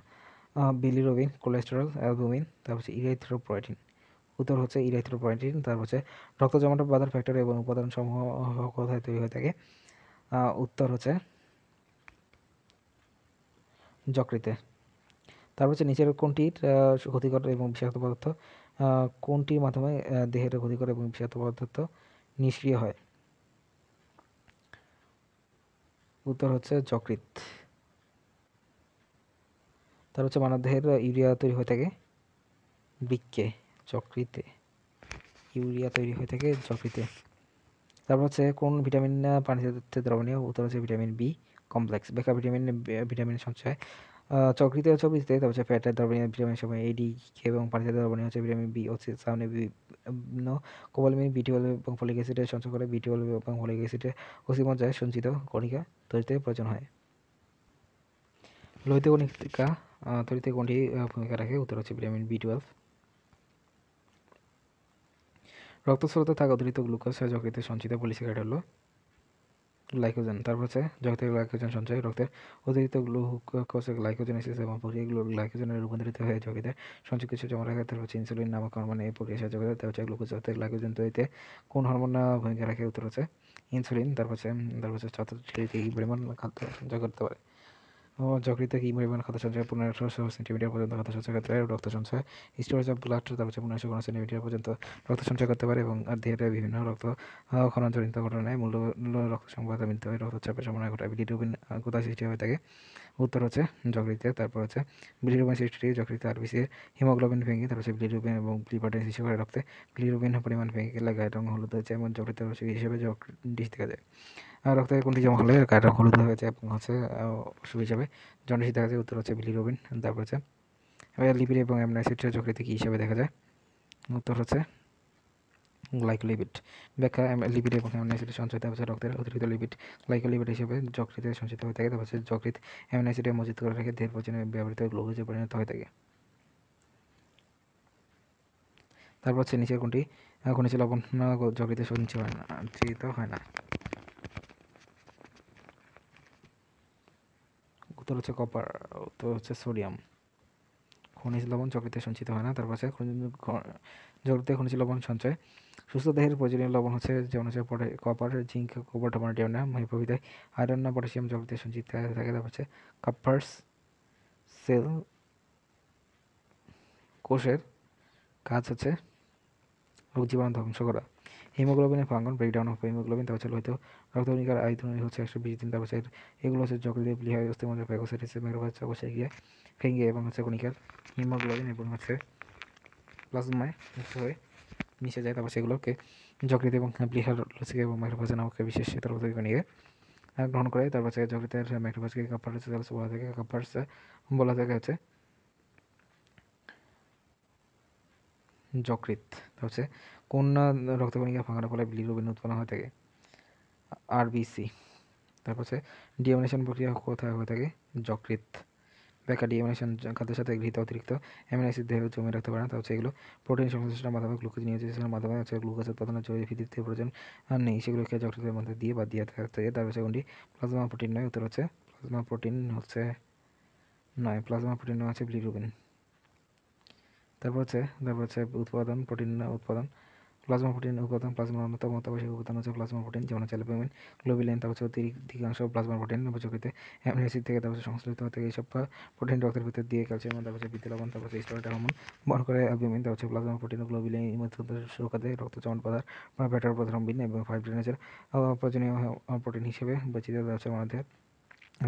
বিলিরোবিন কোলেস্টেরল অ্যালবুমিন তারপর হচ্ছে ইরাইথ্রোপ্রোটিন উত্তর হচ্ছে ইরাইথ্রোপ্রোটিন তারপর হচ্ছে রক্ত জমাট বাধার ফ্যাক্টর এবং উপাদান সমূহ কোথায় তৈরি হয়ে থাকে উত্তর হচ্ছে যকৃতে তারপর হচ্ছে নিচের কোনটির ক্ষতিকর এবং বিষাক্ত পদার্থ কোনটির মাধ্যমে দেহের ক্ষতিকর এবং বিষাক্ত পদার্থ নিষ্ক্রিয় হয় উত্তর হচ্ছে যকৃত তার হচ্ছে মানবদেহের ইউরিয়া তৈরি হয়ে থাকে বৃক্ষে যকৃতে ইউরিয়া তৈরি হয়ে থাকে যকৃতে তারপর হচ্ছে কোন ভিটামিন পানিতে দ্রবণীয় উত্তর হচ্ছে ভিটামিন বি কমপ্লেক্স বেকার ভিটামিন ভিটামিন সঞ্চয় চকৃত ছবি বিস্তারিত হচ্ছে ফ্যাটের দ্রবণীয় ভিটামিন সময় এডি এবং পানিতে দ্রবণীয় হচ্ছে ভিটামিন বি ও সি সামনে বিভিন্ন কোবালমিন বিটিওল এবং ফলিক অ্যাসিডের সঞ্চয় করে বিটিওল এবং ফলিক অ্যাসিডের পর্যায়ে সঞ্চিত কণিকা তৈরিতে প্রয়োজন হয় লোহিত কণিকা তৈরিতে কোনটি ভূমিকা রাখে উত্তর হচ্ছে ভিটামিন বি টুয়েলভ রক্তস্রোতে থাকা অতিরিক্ত গ্লুকোজ যকৃতে সঞ্চিত পলিসিকাইড হলো গ্লাইকোজেন তারপর হচ্ছে থেকে গ্লাইকোজেন সঞ্চয় রক্তের অতিরিক্ত গ্লুকোজ এসেছে এবং প্রক্রিয়া গ্লাইকোজেনে রূপান্তরিত হয়ে যকৃতে সঞ্চিত কিছু জমা রাখে তারপর হচ্ছে ইনসুলিন নামক হরমোন এই প্রক্রিয়া সাহায্য করে তারপর হচ্ছে গ্লুকোজ রক্তে গ্লাইকোজেন তৈরিতে কোন হরমোন ভূমিকা রাখে উত্তর হচ্ছে ইনসুলিন তারপর হচ্ছে তারপর হচ্ছে ছাত্র এই পরিমাণ খাদ্য করতে পারে যকৃতে কি পরিমাণ খাদ্য সঞ্চয় পনেরোশো সেন্টিমিটার পর্যন্ত খাদ্য সঞ্চয় করতে পারে রক্ত সঞ্চয় স্টোরেজ অফ ব্লাড তার হচ্ছে পনেরোশো কোনো সেন্টিমিটার পর্যন্ত রক্ত সঞ্চয় করতে পারে এবং ধীরে বিভিন্ন রক্ত খননজনিত ঘটনায় মূল্য রক্ত সংবাদ মিলতে হয় রক্তচাপের সমন্বয় ঘটায় বিলিরুবিন কোথায় সৃষ্টি হয়ে থাকে উত্তর হচ্ছে যকৃতে তারপর হচ্ছে বিলিরুবিন সৃষ্টি যকৃতে আরবিসি হিমোগ্লোবিন ভেঙে তারপর হচ্ছে বিলিরুবিন এবং ব্লিপার্টিন সৃষ্টি করে রক্তে বিলিরুবিন পরিমাণ ভেঙে গেলে গায়ের রং হলুদ হচ্ছে এবং যকৃতের হিসেবে ডিশ দেখা যায় রক্তের কোনটি জমা হলে কাটা হলুদ হয়ে যায় এবং হচ্ছে শুকিয়ে হিসাবে জন্ডিস দেখা যায় উত্তর হচ্ছে বিলিরুবিন তারপর হচ্ছে লিপিড এবং অ্যামনাইসিডটা অ্যাসিডের থেকে কী হিসাবে দেখা যায় উত্তর হচ্ছে গ্লাইকোলিপিড ব্যাখ্যা লিপিড এবং অ্যামিনো সঞ্চয় সঞ্চিত হচ্ছে রক্তের অতিরিক্ত লিপিড গ্লাইকোলিপিড হিসেবে যকৃতে সঞ্চিত হয়ে থাকে তারপর হচ্ছে যকৃত অ্যামনাইসিডে মজুদ মজুত করে রেখে দেহের পর্যন্ত ব্যবহৃত গ্লুকোজে পরিণত হয়ে থাকে তারপর হচ্ছে নিচের কোনটি খনিজ লবণ যকৃতে সঞ্চিত হয় না সঞ্চিত হয় না উত্তর হচ্ছে কপার উত্তর হচ্ছে সোডিয়াম খনিজ লবণ যকৃতে সঞ্চিত হয় না তারপর আছে যকৃতে খনিজ লবণ সঞ্চয় সুস্থ দেহের প্রয়োজনীয় লবণ হচ্ছে যেমন হচ্ছে পটে কপার জিঙ্ক কোপার মহি প্রভৃতি আয়রন না পটাশিয়াম যকৃতে সঞ্চিত থাকে তারপর হচ্ছে কাপার্স সেল কোষের কাজ হচ্ছে রোগ জীবাণু ধ্বংস করা হিমোগ্লোবিনের ফাংশন ব্রেকডাউন অফ হিমোগ্লোবিন তারপর হচ্ছে হয়তো আই আয়তনী হচ্ছে একশো বিশ দিন তারপর হচ্ছে এগুলো হচ্ছে যকৃত মধ্যে অস্থিমজ ফ্যাগোসাইটিস মেরোভাচ্ছে অবশ্যই গিয়ে ফেঙ্গে এবং হচ্ছে কণিকার হিমোগ্লোবিন এবং হচ্ছে প্লাজমায় হয়ে মিশে যায় তারপর সেগুলোকে যকৃত এবং প্লিহার লসিকা এবং মাইক্রোভাজা নামকে বিশেষ তারপর নিয়ে গ্রহণ করে তারপর হচ্ছে যকৃতের মাইক্রোভাজকে কাপড় হচ্ছে তাহলে বলা থাকে কাপার বলা থাকে হচ্ছে যকৃত হচ্ছে কন্যা রক্তকণিকা ভাঙার ফলে বিলিরুবিন উৎপন্ন হয়ে থাকে আরবিসি তারপর হচ্ছে ডিএমিনেশন প্রক্রিয়া কোথায় হয়ে থাকে যকৃত বেকার ডিএমিনেশন খাদ্যের সাথে গৃহীত অতিরিক্ত অ্যামিনো অ্যাসিড দেহ জমে রাখতে পারে না তা হচ্ছে এগুলো প্রোটিন সংশ্লেষণের মাধ্যমে গ্লুকোজ নিয়োজিসের মাধ্যমে হচ্ছে গ্লুকোজ উৎপাদনের জৈব ভিত্তিতে প্রয়োজন নেই সেগুলোকে যকৃতের মধ্যে দিয়ে বা দিয়ে থাকতে তার হচ্ছে কোনটি প্লাজমা প্রোটিন নয় উত্তর হচ্ছে প্লাজমা প্রোটিন হচ্ছে নয় প্লাজমা প্রোটিন হচ্ছে বিলিরুবিন তারপর হচ্ছে তারপর হচ্ছে উৎপাদন প্রোটিন উৎপাদন প্লাজমা প্রোটিন উপাদান প্লাজমার অন্যতম অত্যাবশ্যক উপাদান হচ্ছে প্লাজমা প্রোটিন যেমন হচ্ছে ল্যাপেমিন গ্লোবিলিন তারপর হচ্ছে অধিকাংশ প্লাজমা প্রোটিন প্রযুক্তিত অ্যামিনো অ্যাসিড থেকে তারপর সংশ্লিষ্ট হতে এইসব প্রোটিন রক্তের ভিতর দিয়ে ক্যালসিয়াম তারপর হচ্ছে বৃদ্ধি লবণ তারপর হচ্ছে স্টোরেট হরমোন বহন করে অ্যালবিউমিন তারপর হচ্ছে প্লাজমা প্রোটিন গ্লোবিলিন মধ্যে দেয় রক্ত চমন পদার বা ব্যাটার বিন এবং ফাইব্রিনেজের প্রয়োজনীয় প্রোটিন হিসেবে বেঁচে দেওয়া হচ্ছে আমাদের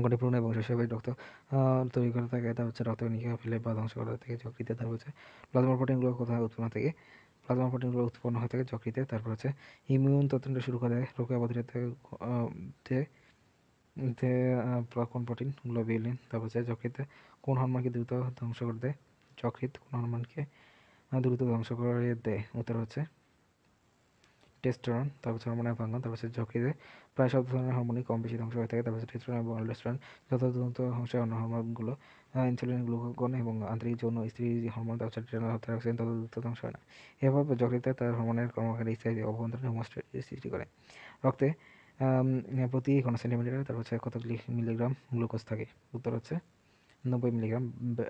গড়ে পূর্ণ এবং শৈশবের রক্ত তৈরি করে থাকে তা হচ্ছে রক্ত নিয়ে ফেলে বা ধ্বংস করা থেকে যকৃতে তার হচ্ছে প্লাজমা প্রোটিনগুলো কোথায় উৎপন্ন থেকে প্লাজমা প্রোটিনগুলো উৎপন্ন হয়ে থাকে যকৃতে তারপর হচ্ছে ইমিউন তত্ত্বটা শুরু করে রোগে অবধিতে কোন প্রোটিন গ্লোবিউলিন তারপর হচ্ছে যকৃতে কোন হরমোনকে দ্রুত ধ্বংস করে দেয় যকৃত কোন হরমোনকে দ্রুত ধ্বংস করে দেয় উত্তর হচ্ছে টেস্টোরন তারপর হরমোনের ভাঙ্গন তারপর হচ্ছে প্রায় সব ধরনের হরমোনই কম বেশি ধ্বংস হয়ে থাকে তারপর হচ্ছে টেস্টোরন এবং অলডোস্টেরন যথাযথ ধ্বংস অন্য হরমোনগুলো ইনসুলিন গ্লুকোকন এবং আন্তরিক যৌন স্ত্রী হরমোন তারপর হচ্ছে অক্সিজেন ধ্বংস হয় না এভাবে যকৃতে তার হরমোনের কর্মকারী স্থায়ী অভ্যন্তরীণ হোমোস্টেট সৃষ্টি করে রক্তে প্রতি ঘন সেন্টিমিটারে তারপর হচ্ছে কত মিলিগ্রাম গ্লুকোজ থাকে উত্তর হচ্ছে নব্বই মিলিগ্রাম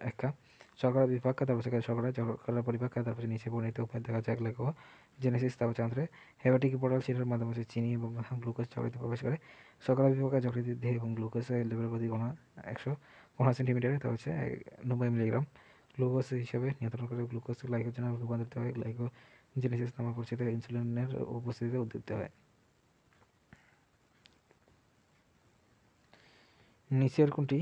এক কাপ ಶವಕಗಳ তারপর সেখানে ಶವಕಗಳ ಶವಕಗಳ ಪರಿಭಾಗ তারপর নিচে বর্ণিত উপায় দেখা যায় একলেখ জেনেসিস চান্দ্রে হেভাটিক পোর্টাল সেটার মাধ্যমে চিনি এবং গ্লুকোজ চকলেতে প্রবেশ করে শর্করা বিভাগ চকলেতে দেহ এবং গ্লুকোজ লেভেল প্রতি গণা একশো পনেরো সেন্টিমিটারে তা হচ্ছে নব্বই মিলিগ্রাম গ্লুকোজ হিসেবে নিয়ন্ত্রণ করে গ্লুকোজ জন্য রূপান্তরিত হয় জেনেসিস নামে পরিচিত ইনসুলিনের উপস্থিতিতে উদ্দীপ্ত হয় নিচের কোনটি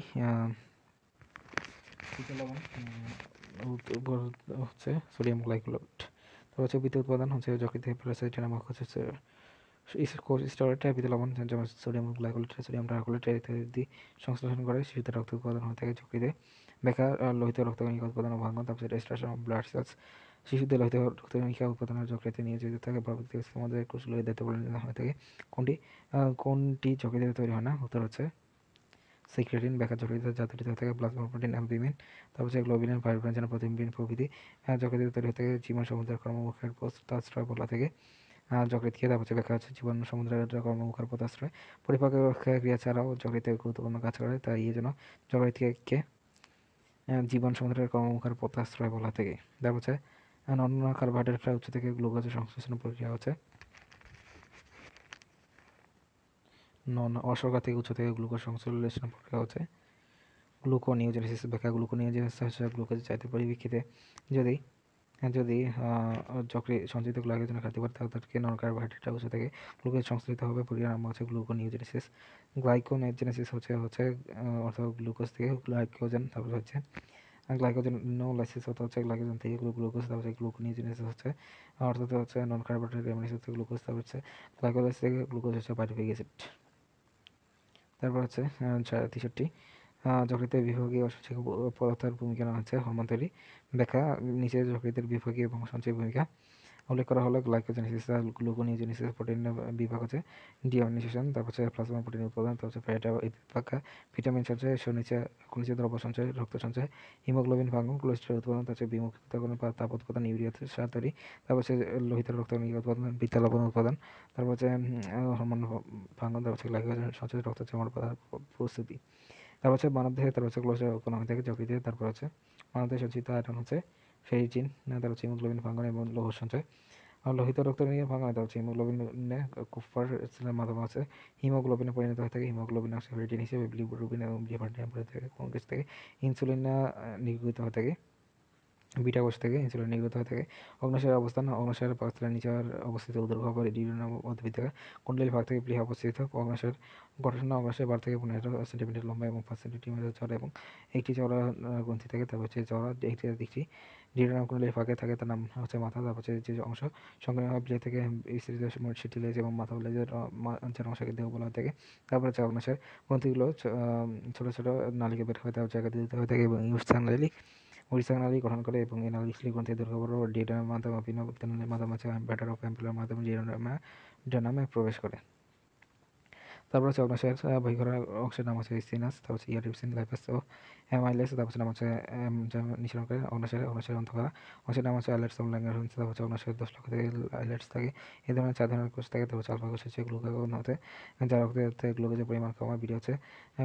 হচ্ছে সোডিয়াম গ্লাইকোলেট তারপর হচ্ছে বিদ্যুৎ উৎপাদন হচ্ছে যকৃত প্যারাসাইটের নামক হচ্ছে স্টেরয়েডটা বিদ্যুৎ লবণ যেমন সোডিয়াম গ্লাইকোলেট সোডিয়াম টার্কোলেট ইত্যাদি সংশ্লেষণ করে শিশুদের রক্ত উৎপাদন হয়ে থাকে যকৃতে বেকার লোহিত রক্তকণিকা উৎপাদন ও ভাঙ্গন তারপর স্টেশন ব্লাড সেলস শিশুদের লোহিত রক্তকণিকা উৎপাদন যকৃতে নিয়োজিত থাকে বা ব্যক্তিগত মধ্যে কোষ লোহিত দায়িত্ব পালন হয়ে থাকে কোনটি কোনটি যকৃতে তৈরি হয় না উত্তর হচ্ছে সিক্রেটিন ব্যাখ্যা যকৃত জাতীয় হয়ে থাকে প্লাজমা প্রোটিন অ্যাম্পিমিন তারপর হচ্ছে গ্লোবিলিন যেন প্রোটিন প্রভৃতি যকৃত তৈরি থেকে থাকে জীবন সমুদ্রের কর্মমুখের আশ্রয় বলা থেকে যকৃত খেয়ে তারপর ব্যাখ্যা হচ্ছে জীবন সমুদ্রের কর্মমুখের আশ্রয় পরিপাকের ক্রিয়া ছাড়াও যকৃতে গুরুত্বপূর্ণ কাজ করে তাই এই জন্য যকৃতকে জীবন সমুদ্রের কর্মমুখের আশ্রয় বলা থেকে তারপর হচ্ছে অন্য কার্বোহাইড্রেট উচ্চ থেকে গ্লুকোজ সংশ্লেষণ প্রক্রিয়া হচ্ছে নন অসরকার থেকে উচ্চ থেকে গ্লুকোজ সংশ্লেষণ প্রক্রিয়া হচ্ছে নিউজেনেসিস ব্যাখ্যা গ্লুকোনিউজেনেসিস হচ্ছে গ্লুকোজ চাইতে পরিপ্রেক্ষিতে যদি যদি চক্রে সঞ্চিত জন্য খাদ্য পদার্থ তাদেরকে নন কার্বোহাইড্রেটের উচ্চ থেকে গ্লুকোজ সংশ্লিত হবে প্রক্রিয়ার নাম হচ্ছে গ্লাইকো নিউজেনেসিস হচ্ছে হচ্ছে অর্থাৎ গ্লুকোজ থেকে গ্লাইকোজেন তারপর হচ্ছে গ্লাইকোজেন নোলাইসিস অর্থাৎ হচ্ছে গ্লাইকোজেন থেকে গ্লুকোজ তারপর হচ্ছে নিউজেনেসিস হচ্ছে অর্থাৎ হচ্ছে নন কার্বোহাইড্রেট অ্যামিনোসিস হচ্ছে গ্লুকোজ তারপর হচ্ছে গ্লাইকোলাইসিস থেকে গ্লুকোজ হচ্ছে পাইরুভিক অ্যাসিড তারপর হচ্ছে তেষট্টি যকৃতের বিভাগীয় অসংখ্য পদার্থের ভূমিকা হচ্ছে হরমোন ব্যাখ্যা নিচের যকৃতের বিভাগীয় এবং সঞ্চয় ভূমিকা উল্লেখ করা হলো গ্লাইকোজেন হিসেস গ্লুকোন ইউজেন প্রোটিন প্রোটিনের বিভাগ হচ্ছে ডিঅনিসেশন তারপর হচ্ছে প্লাজমা প্রোটিন উৎপাদন তারপর হচ্ছে ফ্যাটা বিভাগ ভিটামিন সঞ্চয় সনিচা খনিজ দ্রব্য সঞ্চয় রক্ত সঞ্চয় হিমোগ্লোবিন ভাঙন কোলেস্ট্রল উৎপাদন তারপর হচ্ছে বিমুখিতকরণ তাপ উৎপাদন ইউরিয়া সার তৈরি তারপর হচ্ছে লোহিত রক্ত উৎপাদন বিতা লবণ উৎপাদন তারপর হচ্ছে হরমোন ভাঙন তারপর হচ্ছে গ্লাইকোজেন সঞ্চয় রক্ত চমড় প্রস্তুতি তারপর হচ্ছে মানবদেহে তারপর হচ্ছে কোলেস্ট্রল উৎপন্ন হয়ে থাকে যকৃতে তারপর হচ্ছে মানবদেহে সঞ্চিত আয়রন হচ্ছে ফেরিচিন না দ্বারা হচ্ছে হিমোগ্লোবিন ভাঙন এবং লৌহ সঞ্চয় আর লোহিত রক্ত নিয়ে ভাঙানো দ্বারা হচ্ছে হিমোগ্লোবিনে কুফার সেলের মাধ্যমে আছে হিমোগ্লোবিনে পরিণত হয়ে থাকে হিমোগ্লোবিন আসে ফেরিটিন হিসেবে বিলিরুবিন এবং ভিভার্টিনে পরিণত থাকে কোন থেকে ইনসুলিন নির্গত হয়ে থাকে বিটা কোষ থেকে ইনসুলিন নির্গত হয়ে থাকে অগ্নাশয়ের অবস্থান অগ্নাশয়ের পাঁচতলা নিচে অবস্থিত করে ডিউরিন উদ্ভিদের কুণ্ডলী ভাগ থেকে প্লিহা অবস্থিত অগ্নাশয়ের গঠন অগ্নাশয়ের বার থেকে পনেরো সেন্টিমিটার লম্বা এবং পাঁচ সেন্টিমিটার চড়া এবং একটি চড়া গ্রন্থি থাকে তারপর হচ্ছে চড়া একটি দিকটি দৃঢ়নামগুলো ফাঁকে থাকে তার নাম হচ্ছে মাথা তারপর হচ্ছে যে অংশ সংগ্রাম বিজয় থেকে বিস্তৃত সেটি লেজ এবং মাথা লেজের অঞ্চল অংশকে দেহ বলা হয়ে থাকে তারপর হচ্ছে অগ্নাশের গ্রন্থিগুলো ছোটো ছোটো নালীকে বের হয়ে তার জায়গা দিতে হয়ে থাকে এবং ইউস্থান নালী উড়িষ্যান নালী গঠন করে এবং এই নালী গ্রন্থে দুর্গাবর ডিডার মাধ্যমে অভিনব মাধ্যমে ব্যাটার অফ এম্পেলার মাধ্যমে ডিডার নামে প্রবেশ করে তারপর হচ্ছে অগ্নাশয়ের বহিঘর অংশের নাম হচ্ছে সিনাস তারপর হচ্ছে ইয়ারিপসিন এম ও অ্যামাইলেস তারপর হচ্ছে নাম হচ্ছে করে অগ্নাশয়ের অগ্নাশয়ের অন্ধকার অংশের নাম হচ্ছে আইলেটস এবং ল্যাঙ্গার হচ্ছে তারপর হচ্ছে অগ্নাশয়ের দশ লক্ষ থেকে আইলেটস থাকে এই ধরনের চার ধরনের কোষ থাকে তারপর হচ্ছে আলফা কোষ হচ্ছে গ্লুকাগন হতে যা রক্তে গ্লুকোজের পরিমাণ কমায় বিডি হচ্ছে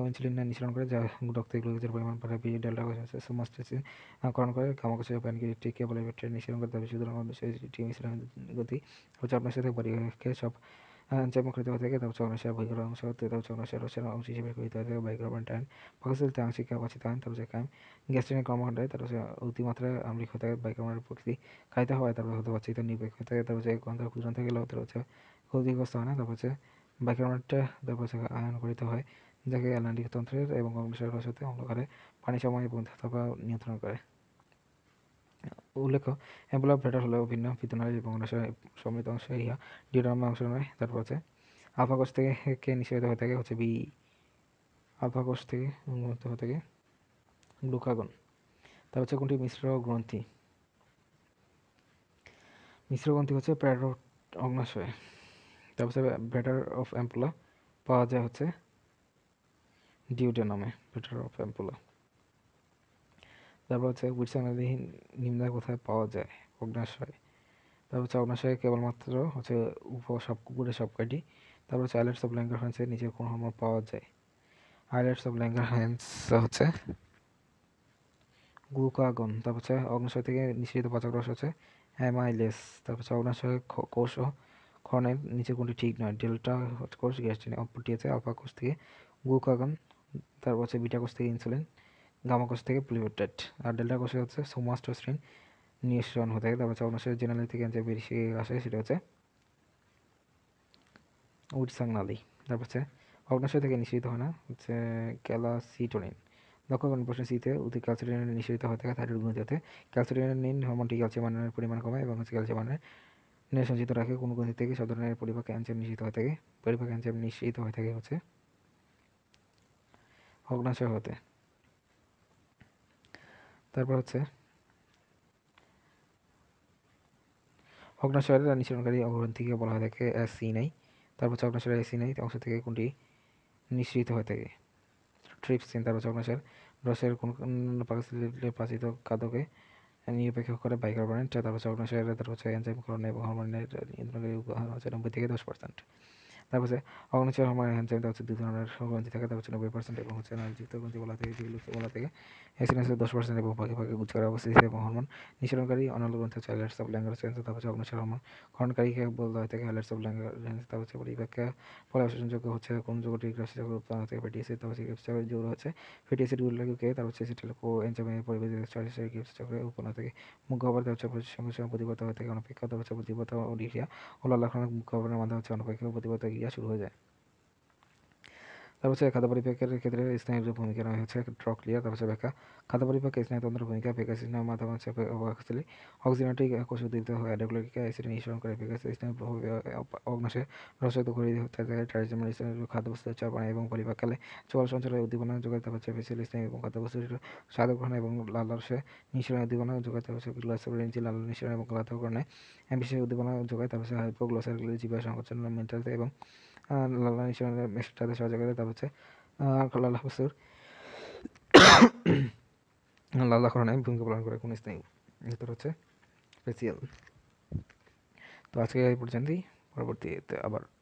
ইনসুলিন নিঃসরণ করে যা রক্তে গ্লুকোজের পরিমাণ পরে বিডি ডেল্টা কোষ হচ্ছে সোমাস্টেসিন করণ করে কামা কোষের প্যানক্রিয়েটিক কেবল নিঃসরণ করে তারপর সুতরাং অগ্নাশয় গতি হচ্ছে অগ্নাশয় সাথে পরিবেশকে সব ಜಮಕೃತವಾದ ತೇಗದ ಚೌನಶ ಬೈಗಳು ಅಂಶ ತೇದ ಚೌನಶ ರೋಶನ ಅಂಶ ಶಿಬಿರ ಕುರಿತಾದ ಬೈಗಳು ಬಂಟಾಯನ್ ಫಸಲತೆ ಆಂಶಿಕ ವಚಿತಾಯನ್ ತರುಜ ಕಾಯಂ গ্যাস্ট্রিনের কর্মকাণ্ডে তার হচ্ছে অতিমাত্রা আমলিক হয়ে থাকে বাইকমানের প্রকৃতি খাইতে হয় তারপর হতে পারছে এটা নির্বাক হয়ে থাকে তারপর হচ্ছে গন্ধ কুজন থেকে গেলেও তার হচ্ছে ক্ষতিগ্রস্ত হয় না তারপর হচ্ছে বাইকমানটা তারপর হচ্ছে আয়ন করিতে হয় যাকে অ্যালান্ডিক তন্ত্রের এবং অগ্নিশয় রসতে অন্ধকারে পানি সময় বন্ধ থাকা নিয়ন্ত্রণ করে উল্লেখ্য অ্যাম্বুলা ভেটার হলো ভিন্ন ভিতনালী এবং সম্মিলিত অংশ ইহা ডিওড্রামা অংশ নয় তারপর হচ্ছে আলফাগোস থেকে কে নিঃসৃত হয়ে থাকে হচ্ছে বি আলফাগোস থেকে উন্মুক্ত হয়ে থাকে গ্লুকাগন তার হচ্ছে কোনটি মিশ্র গ্রন্থি মিশ্র গ্রন্থি হচ্ছে প্যারোট অগ্নাশয় তারপর ভেটার অফ অ্যাম্পুলা পাওয়া যায় হচ্ছে ডিউডে নামে ভেটার অফ অ্যাম্পুলা তারপর হচ্ছে গুচ্ছানাদিহীন নিম্নে কোথায় পাওয়া যায় অগ্নাশয় তারপর হচ্ছে অগ্নাশয়ে কেবলমাত্র হচ্ছে উপ সব কুকুরের সব কয়টি তারপর হচ্ছে আইলেটস অফ ল্যাঙ্গার হ্যান্সের নিচে কোন হরমোন পাওয়া যায় আইলেটস অফ ল্যাঙ্গার হ্যান্স হচ্ছে গ্লুকাগন তারপর হচ্ছে অগ্নাশয় থেকে নিঃসৃত পাচক রস হচ্ছে অ্যামাইলেস তারপর হচ্ছে অগ্নাশয় কোষ ও ক্ষণের নিচে কোনটি ঠিক নয় ডেল্টা কোষ গ্যাস্ট্রিন অপরটি আছে আলফা কোষ থেকে গ্লুকাগন তারপর হচ্ছে বিটা কোষ থেকে ইনসুলিন গামা কোষ থেকে প্লিভোটেড আর ডেল্টা কোষে হচ্ছে সোমাস্টোস্ট্রিন নিঃসরণ হয়ে থাকে তারপর চর্মাশয়ের জেনারেল থেকে যে বেরিয়ে আসে সেটা হচ্ছে উটসাং নালী তারপর হচ্ছে অগ্নাশয় থেকে নিঃসৃত হয় না হচ্ছে ক্যালাসিটোনিন লক্ষ্য করুন প্রশ্ন সিতে অতি ক্যালসিটোনিন নিঃসৃত হয়ে থাকে থাইরয়েড গ্রন্থিতে ক্যালসিটোনিন হরমোনটি ক্যালসিয়ামের পরিমাণ কমায় এবং হচ্ছে ক্যালসিয়ামের নে সঞ্চিত রাখে কোন গ্রন্থি থেকে সব ধরনের পরিপাক ক্যান্সার নিঃসৃত হয়ে থাকে পরিপাক ক্যান্সার নিঃসৃত হয়ে থাকে হচ্ছে অগ্নাশয় হতে তারপর হচ্ছে অগ্নাশয়ের নিঃসরণকারী থেকে বলা হয় থাকে নাই তারপর হচ্ছে অগ্নাশয়ের নাই অংশ থেকে কোনটি নিঃসৃত হয়ে থাকে ট্রিপসিন তারপর হচ্ছে অগ্নাশয়ের ব্রাশের কোন প্রাচিত কাদকে নিরপেক্ষ করে বাইকার্বনেট তারপর হচ্ছে অগ্নাশয়ের তারপর হচ্ছে এনজাইমকরণ এবং হরমোনের নিয়ন্ত্রণকারী হচ্ছে নব্বই থেকে দশ পার্সেন্ট তারপর হচ্ছে হমার হরমোন এনজাইমটা হচ্ছে দুই ধরনের গ্রন্থি থাকে তারপর হচ্ছে নব্বই পার্সেন্ট এবং হচ্ছে নারীযুক্ত গ্রন্থি বলা থেকে যেগুলো বলা থেকে এসিন হচ্ছে দশ পার্সেন্ট এবং ভাগে ভাগে গুচ্ছকারী অবস্থিত এবং হরমোন নিঃসরণকারী অনাল গ্রন্থ হচ্ছে অ্যালার্স অফ ল্যাঙ্গার সেন্স তারপর হচ্ছে অগ্নিচর হরমোন খননকারীকে বলা হয় থাকে অ্যালার্স অফ ল্যাঙ্গার তারপর হচ্ছে পরিবারকে ফলে অবশেষযোগ্য হচ্ছে কোন যোগটি গ্রাসযোগ্য উৎপাদন থেকে ফ্যাটি অ্যাসিড তারপর হচ্ছে গ্রিপস চক্রের জোর হচ্ছে ফ্যাটি অ্যাসিডগুলোকে তারপর হচ্ছে সিটিলকো এনজাইমের পরিবেশ চয়েসের গিফট চক্রে উৎপন্ন থেকে মুখ দেওয়া হচ্ছে সঙ্গে সঙ্গে প্রতিবদ্ধ হয়ে থাকে অনেক অনপেক্ষা তারপর হচ্ছে প্রতিবদ্ধ ওডিয়া হলো লাক্ষণিক মুখ খবরের মাধ্যমে হচ্ছে অনপেক্ষা প্রতিবদ্ধ ক্রিয়া শুরু হয়ে যায় তারপর হচ্ছে খাদ্য পরিপাকের ক্ষেত্রে স্নায়ুর যে ভূমিকা নেওয়া হয়েছে ড্রক্লিয়া তারপর হচ্ছে ব্যাখ্যা খাদ্য পরিপাকে স্নায়ুতন্ত্রের ভূমিকা ফেকাসিস স্নায়ু মাধ্যম হচ্ছে অক্সিলি অক্সিজেনেটিক কোষ উদ্দীপিত হয় অ্যাডোক্লিক অ্যাসিড নিঃসরণ করে ফেকাসিস স্নায়ু অগ্নাশে রসায়িত করে থাকে ট্রাইজেমার স্নায়ু খাদ্য খাদ্যবস্তু চর্পানা এবং পরিপাককালে চল সঞ্চালয় উদ্দীপনা যোগাতে পারছে ফেসিয়াল স্নায়ু এবং খাদ্য বস্তু স্বাদ গ্রহণ এবং লাল রসে নিঃসরণ উদ্দীপনা যোগাতে পারছে গ্লাসোরেঞ্জি লাল নিঃসরণ এবং গ্রহণে বিশেষ উদ্দীপনা যোগায় তারপর হাইপোগ্লোসারগুলি জীবায় সংকোচন মেন্টালতে এবং আল্লাহ ঈশ্বর মানে তাদের সহযোগ করে তারপর হচ্ছে আল্লাহ হসুর আল্লাহ আল্লাহ করণে ভূমিকা পালন করে কোন স্থায়ী ভিতর হচ্ছে স্পেশিয়াল তো আজকে এই পর্যন্তই পরবর্তীতে আবার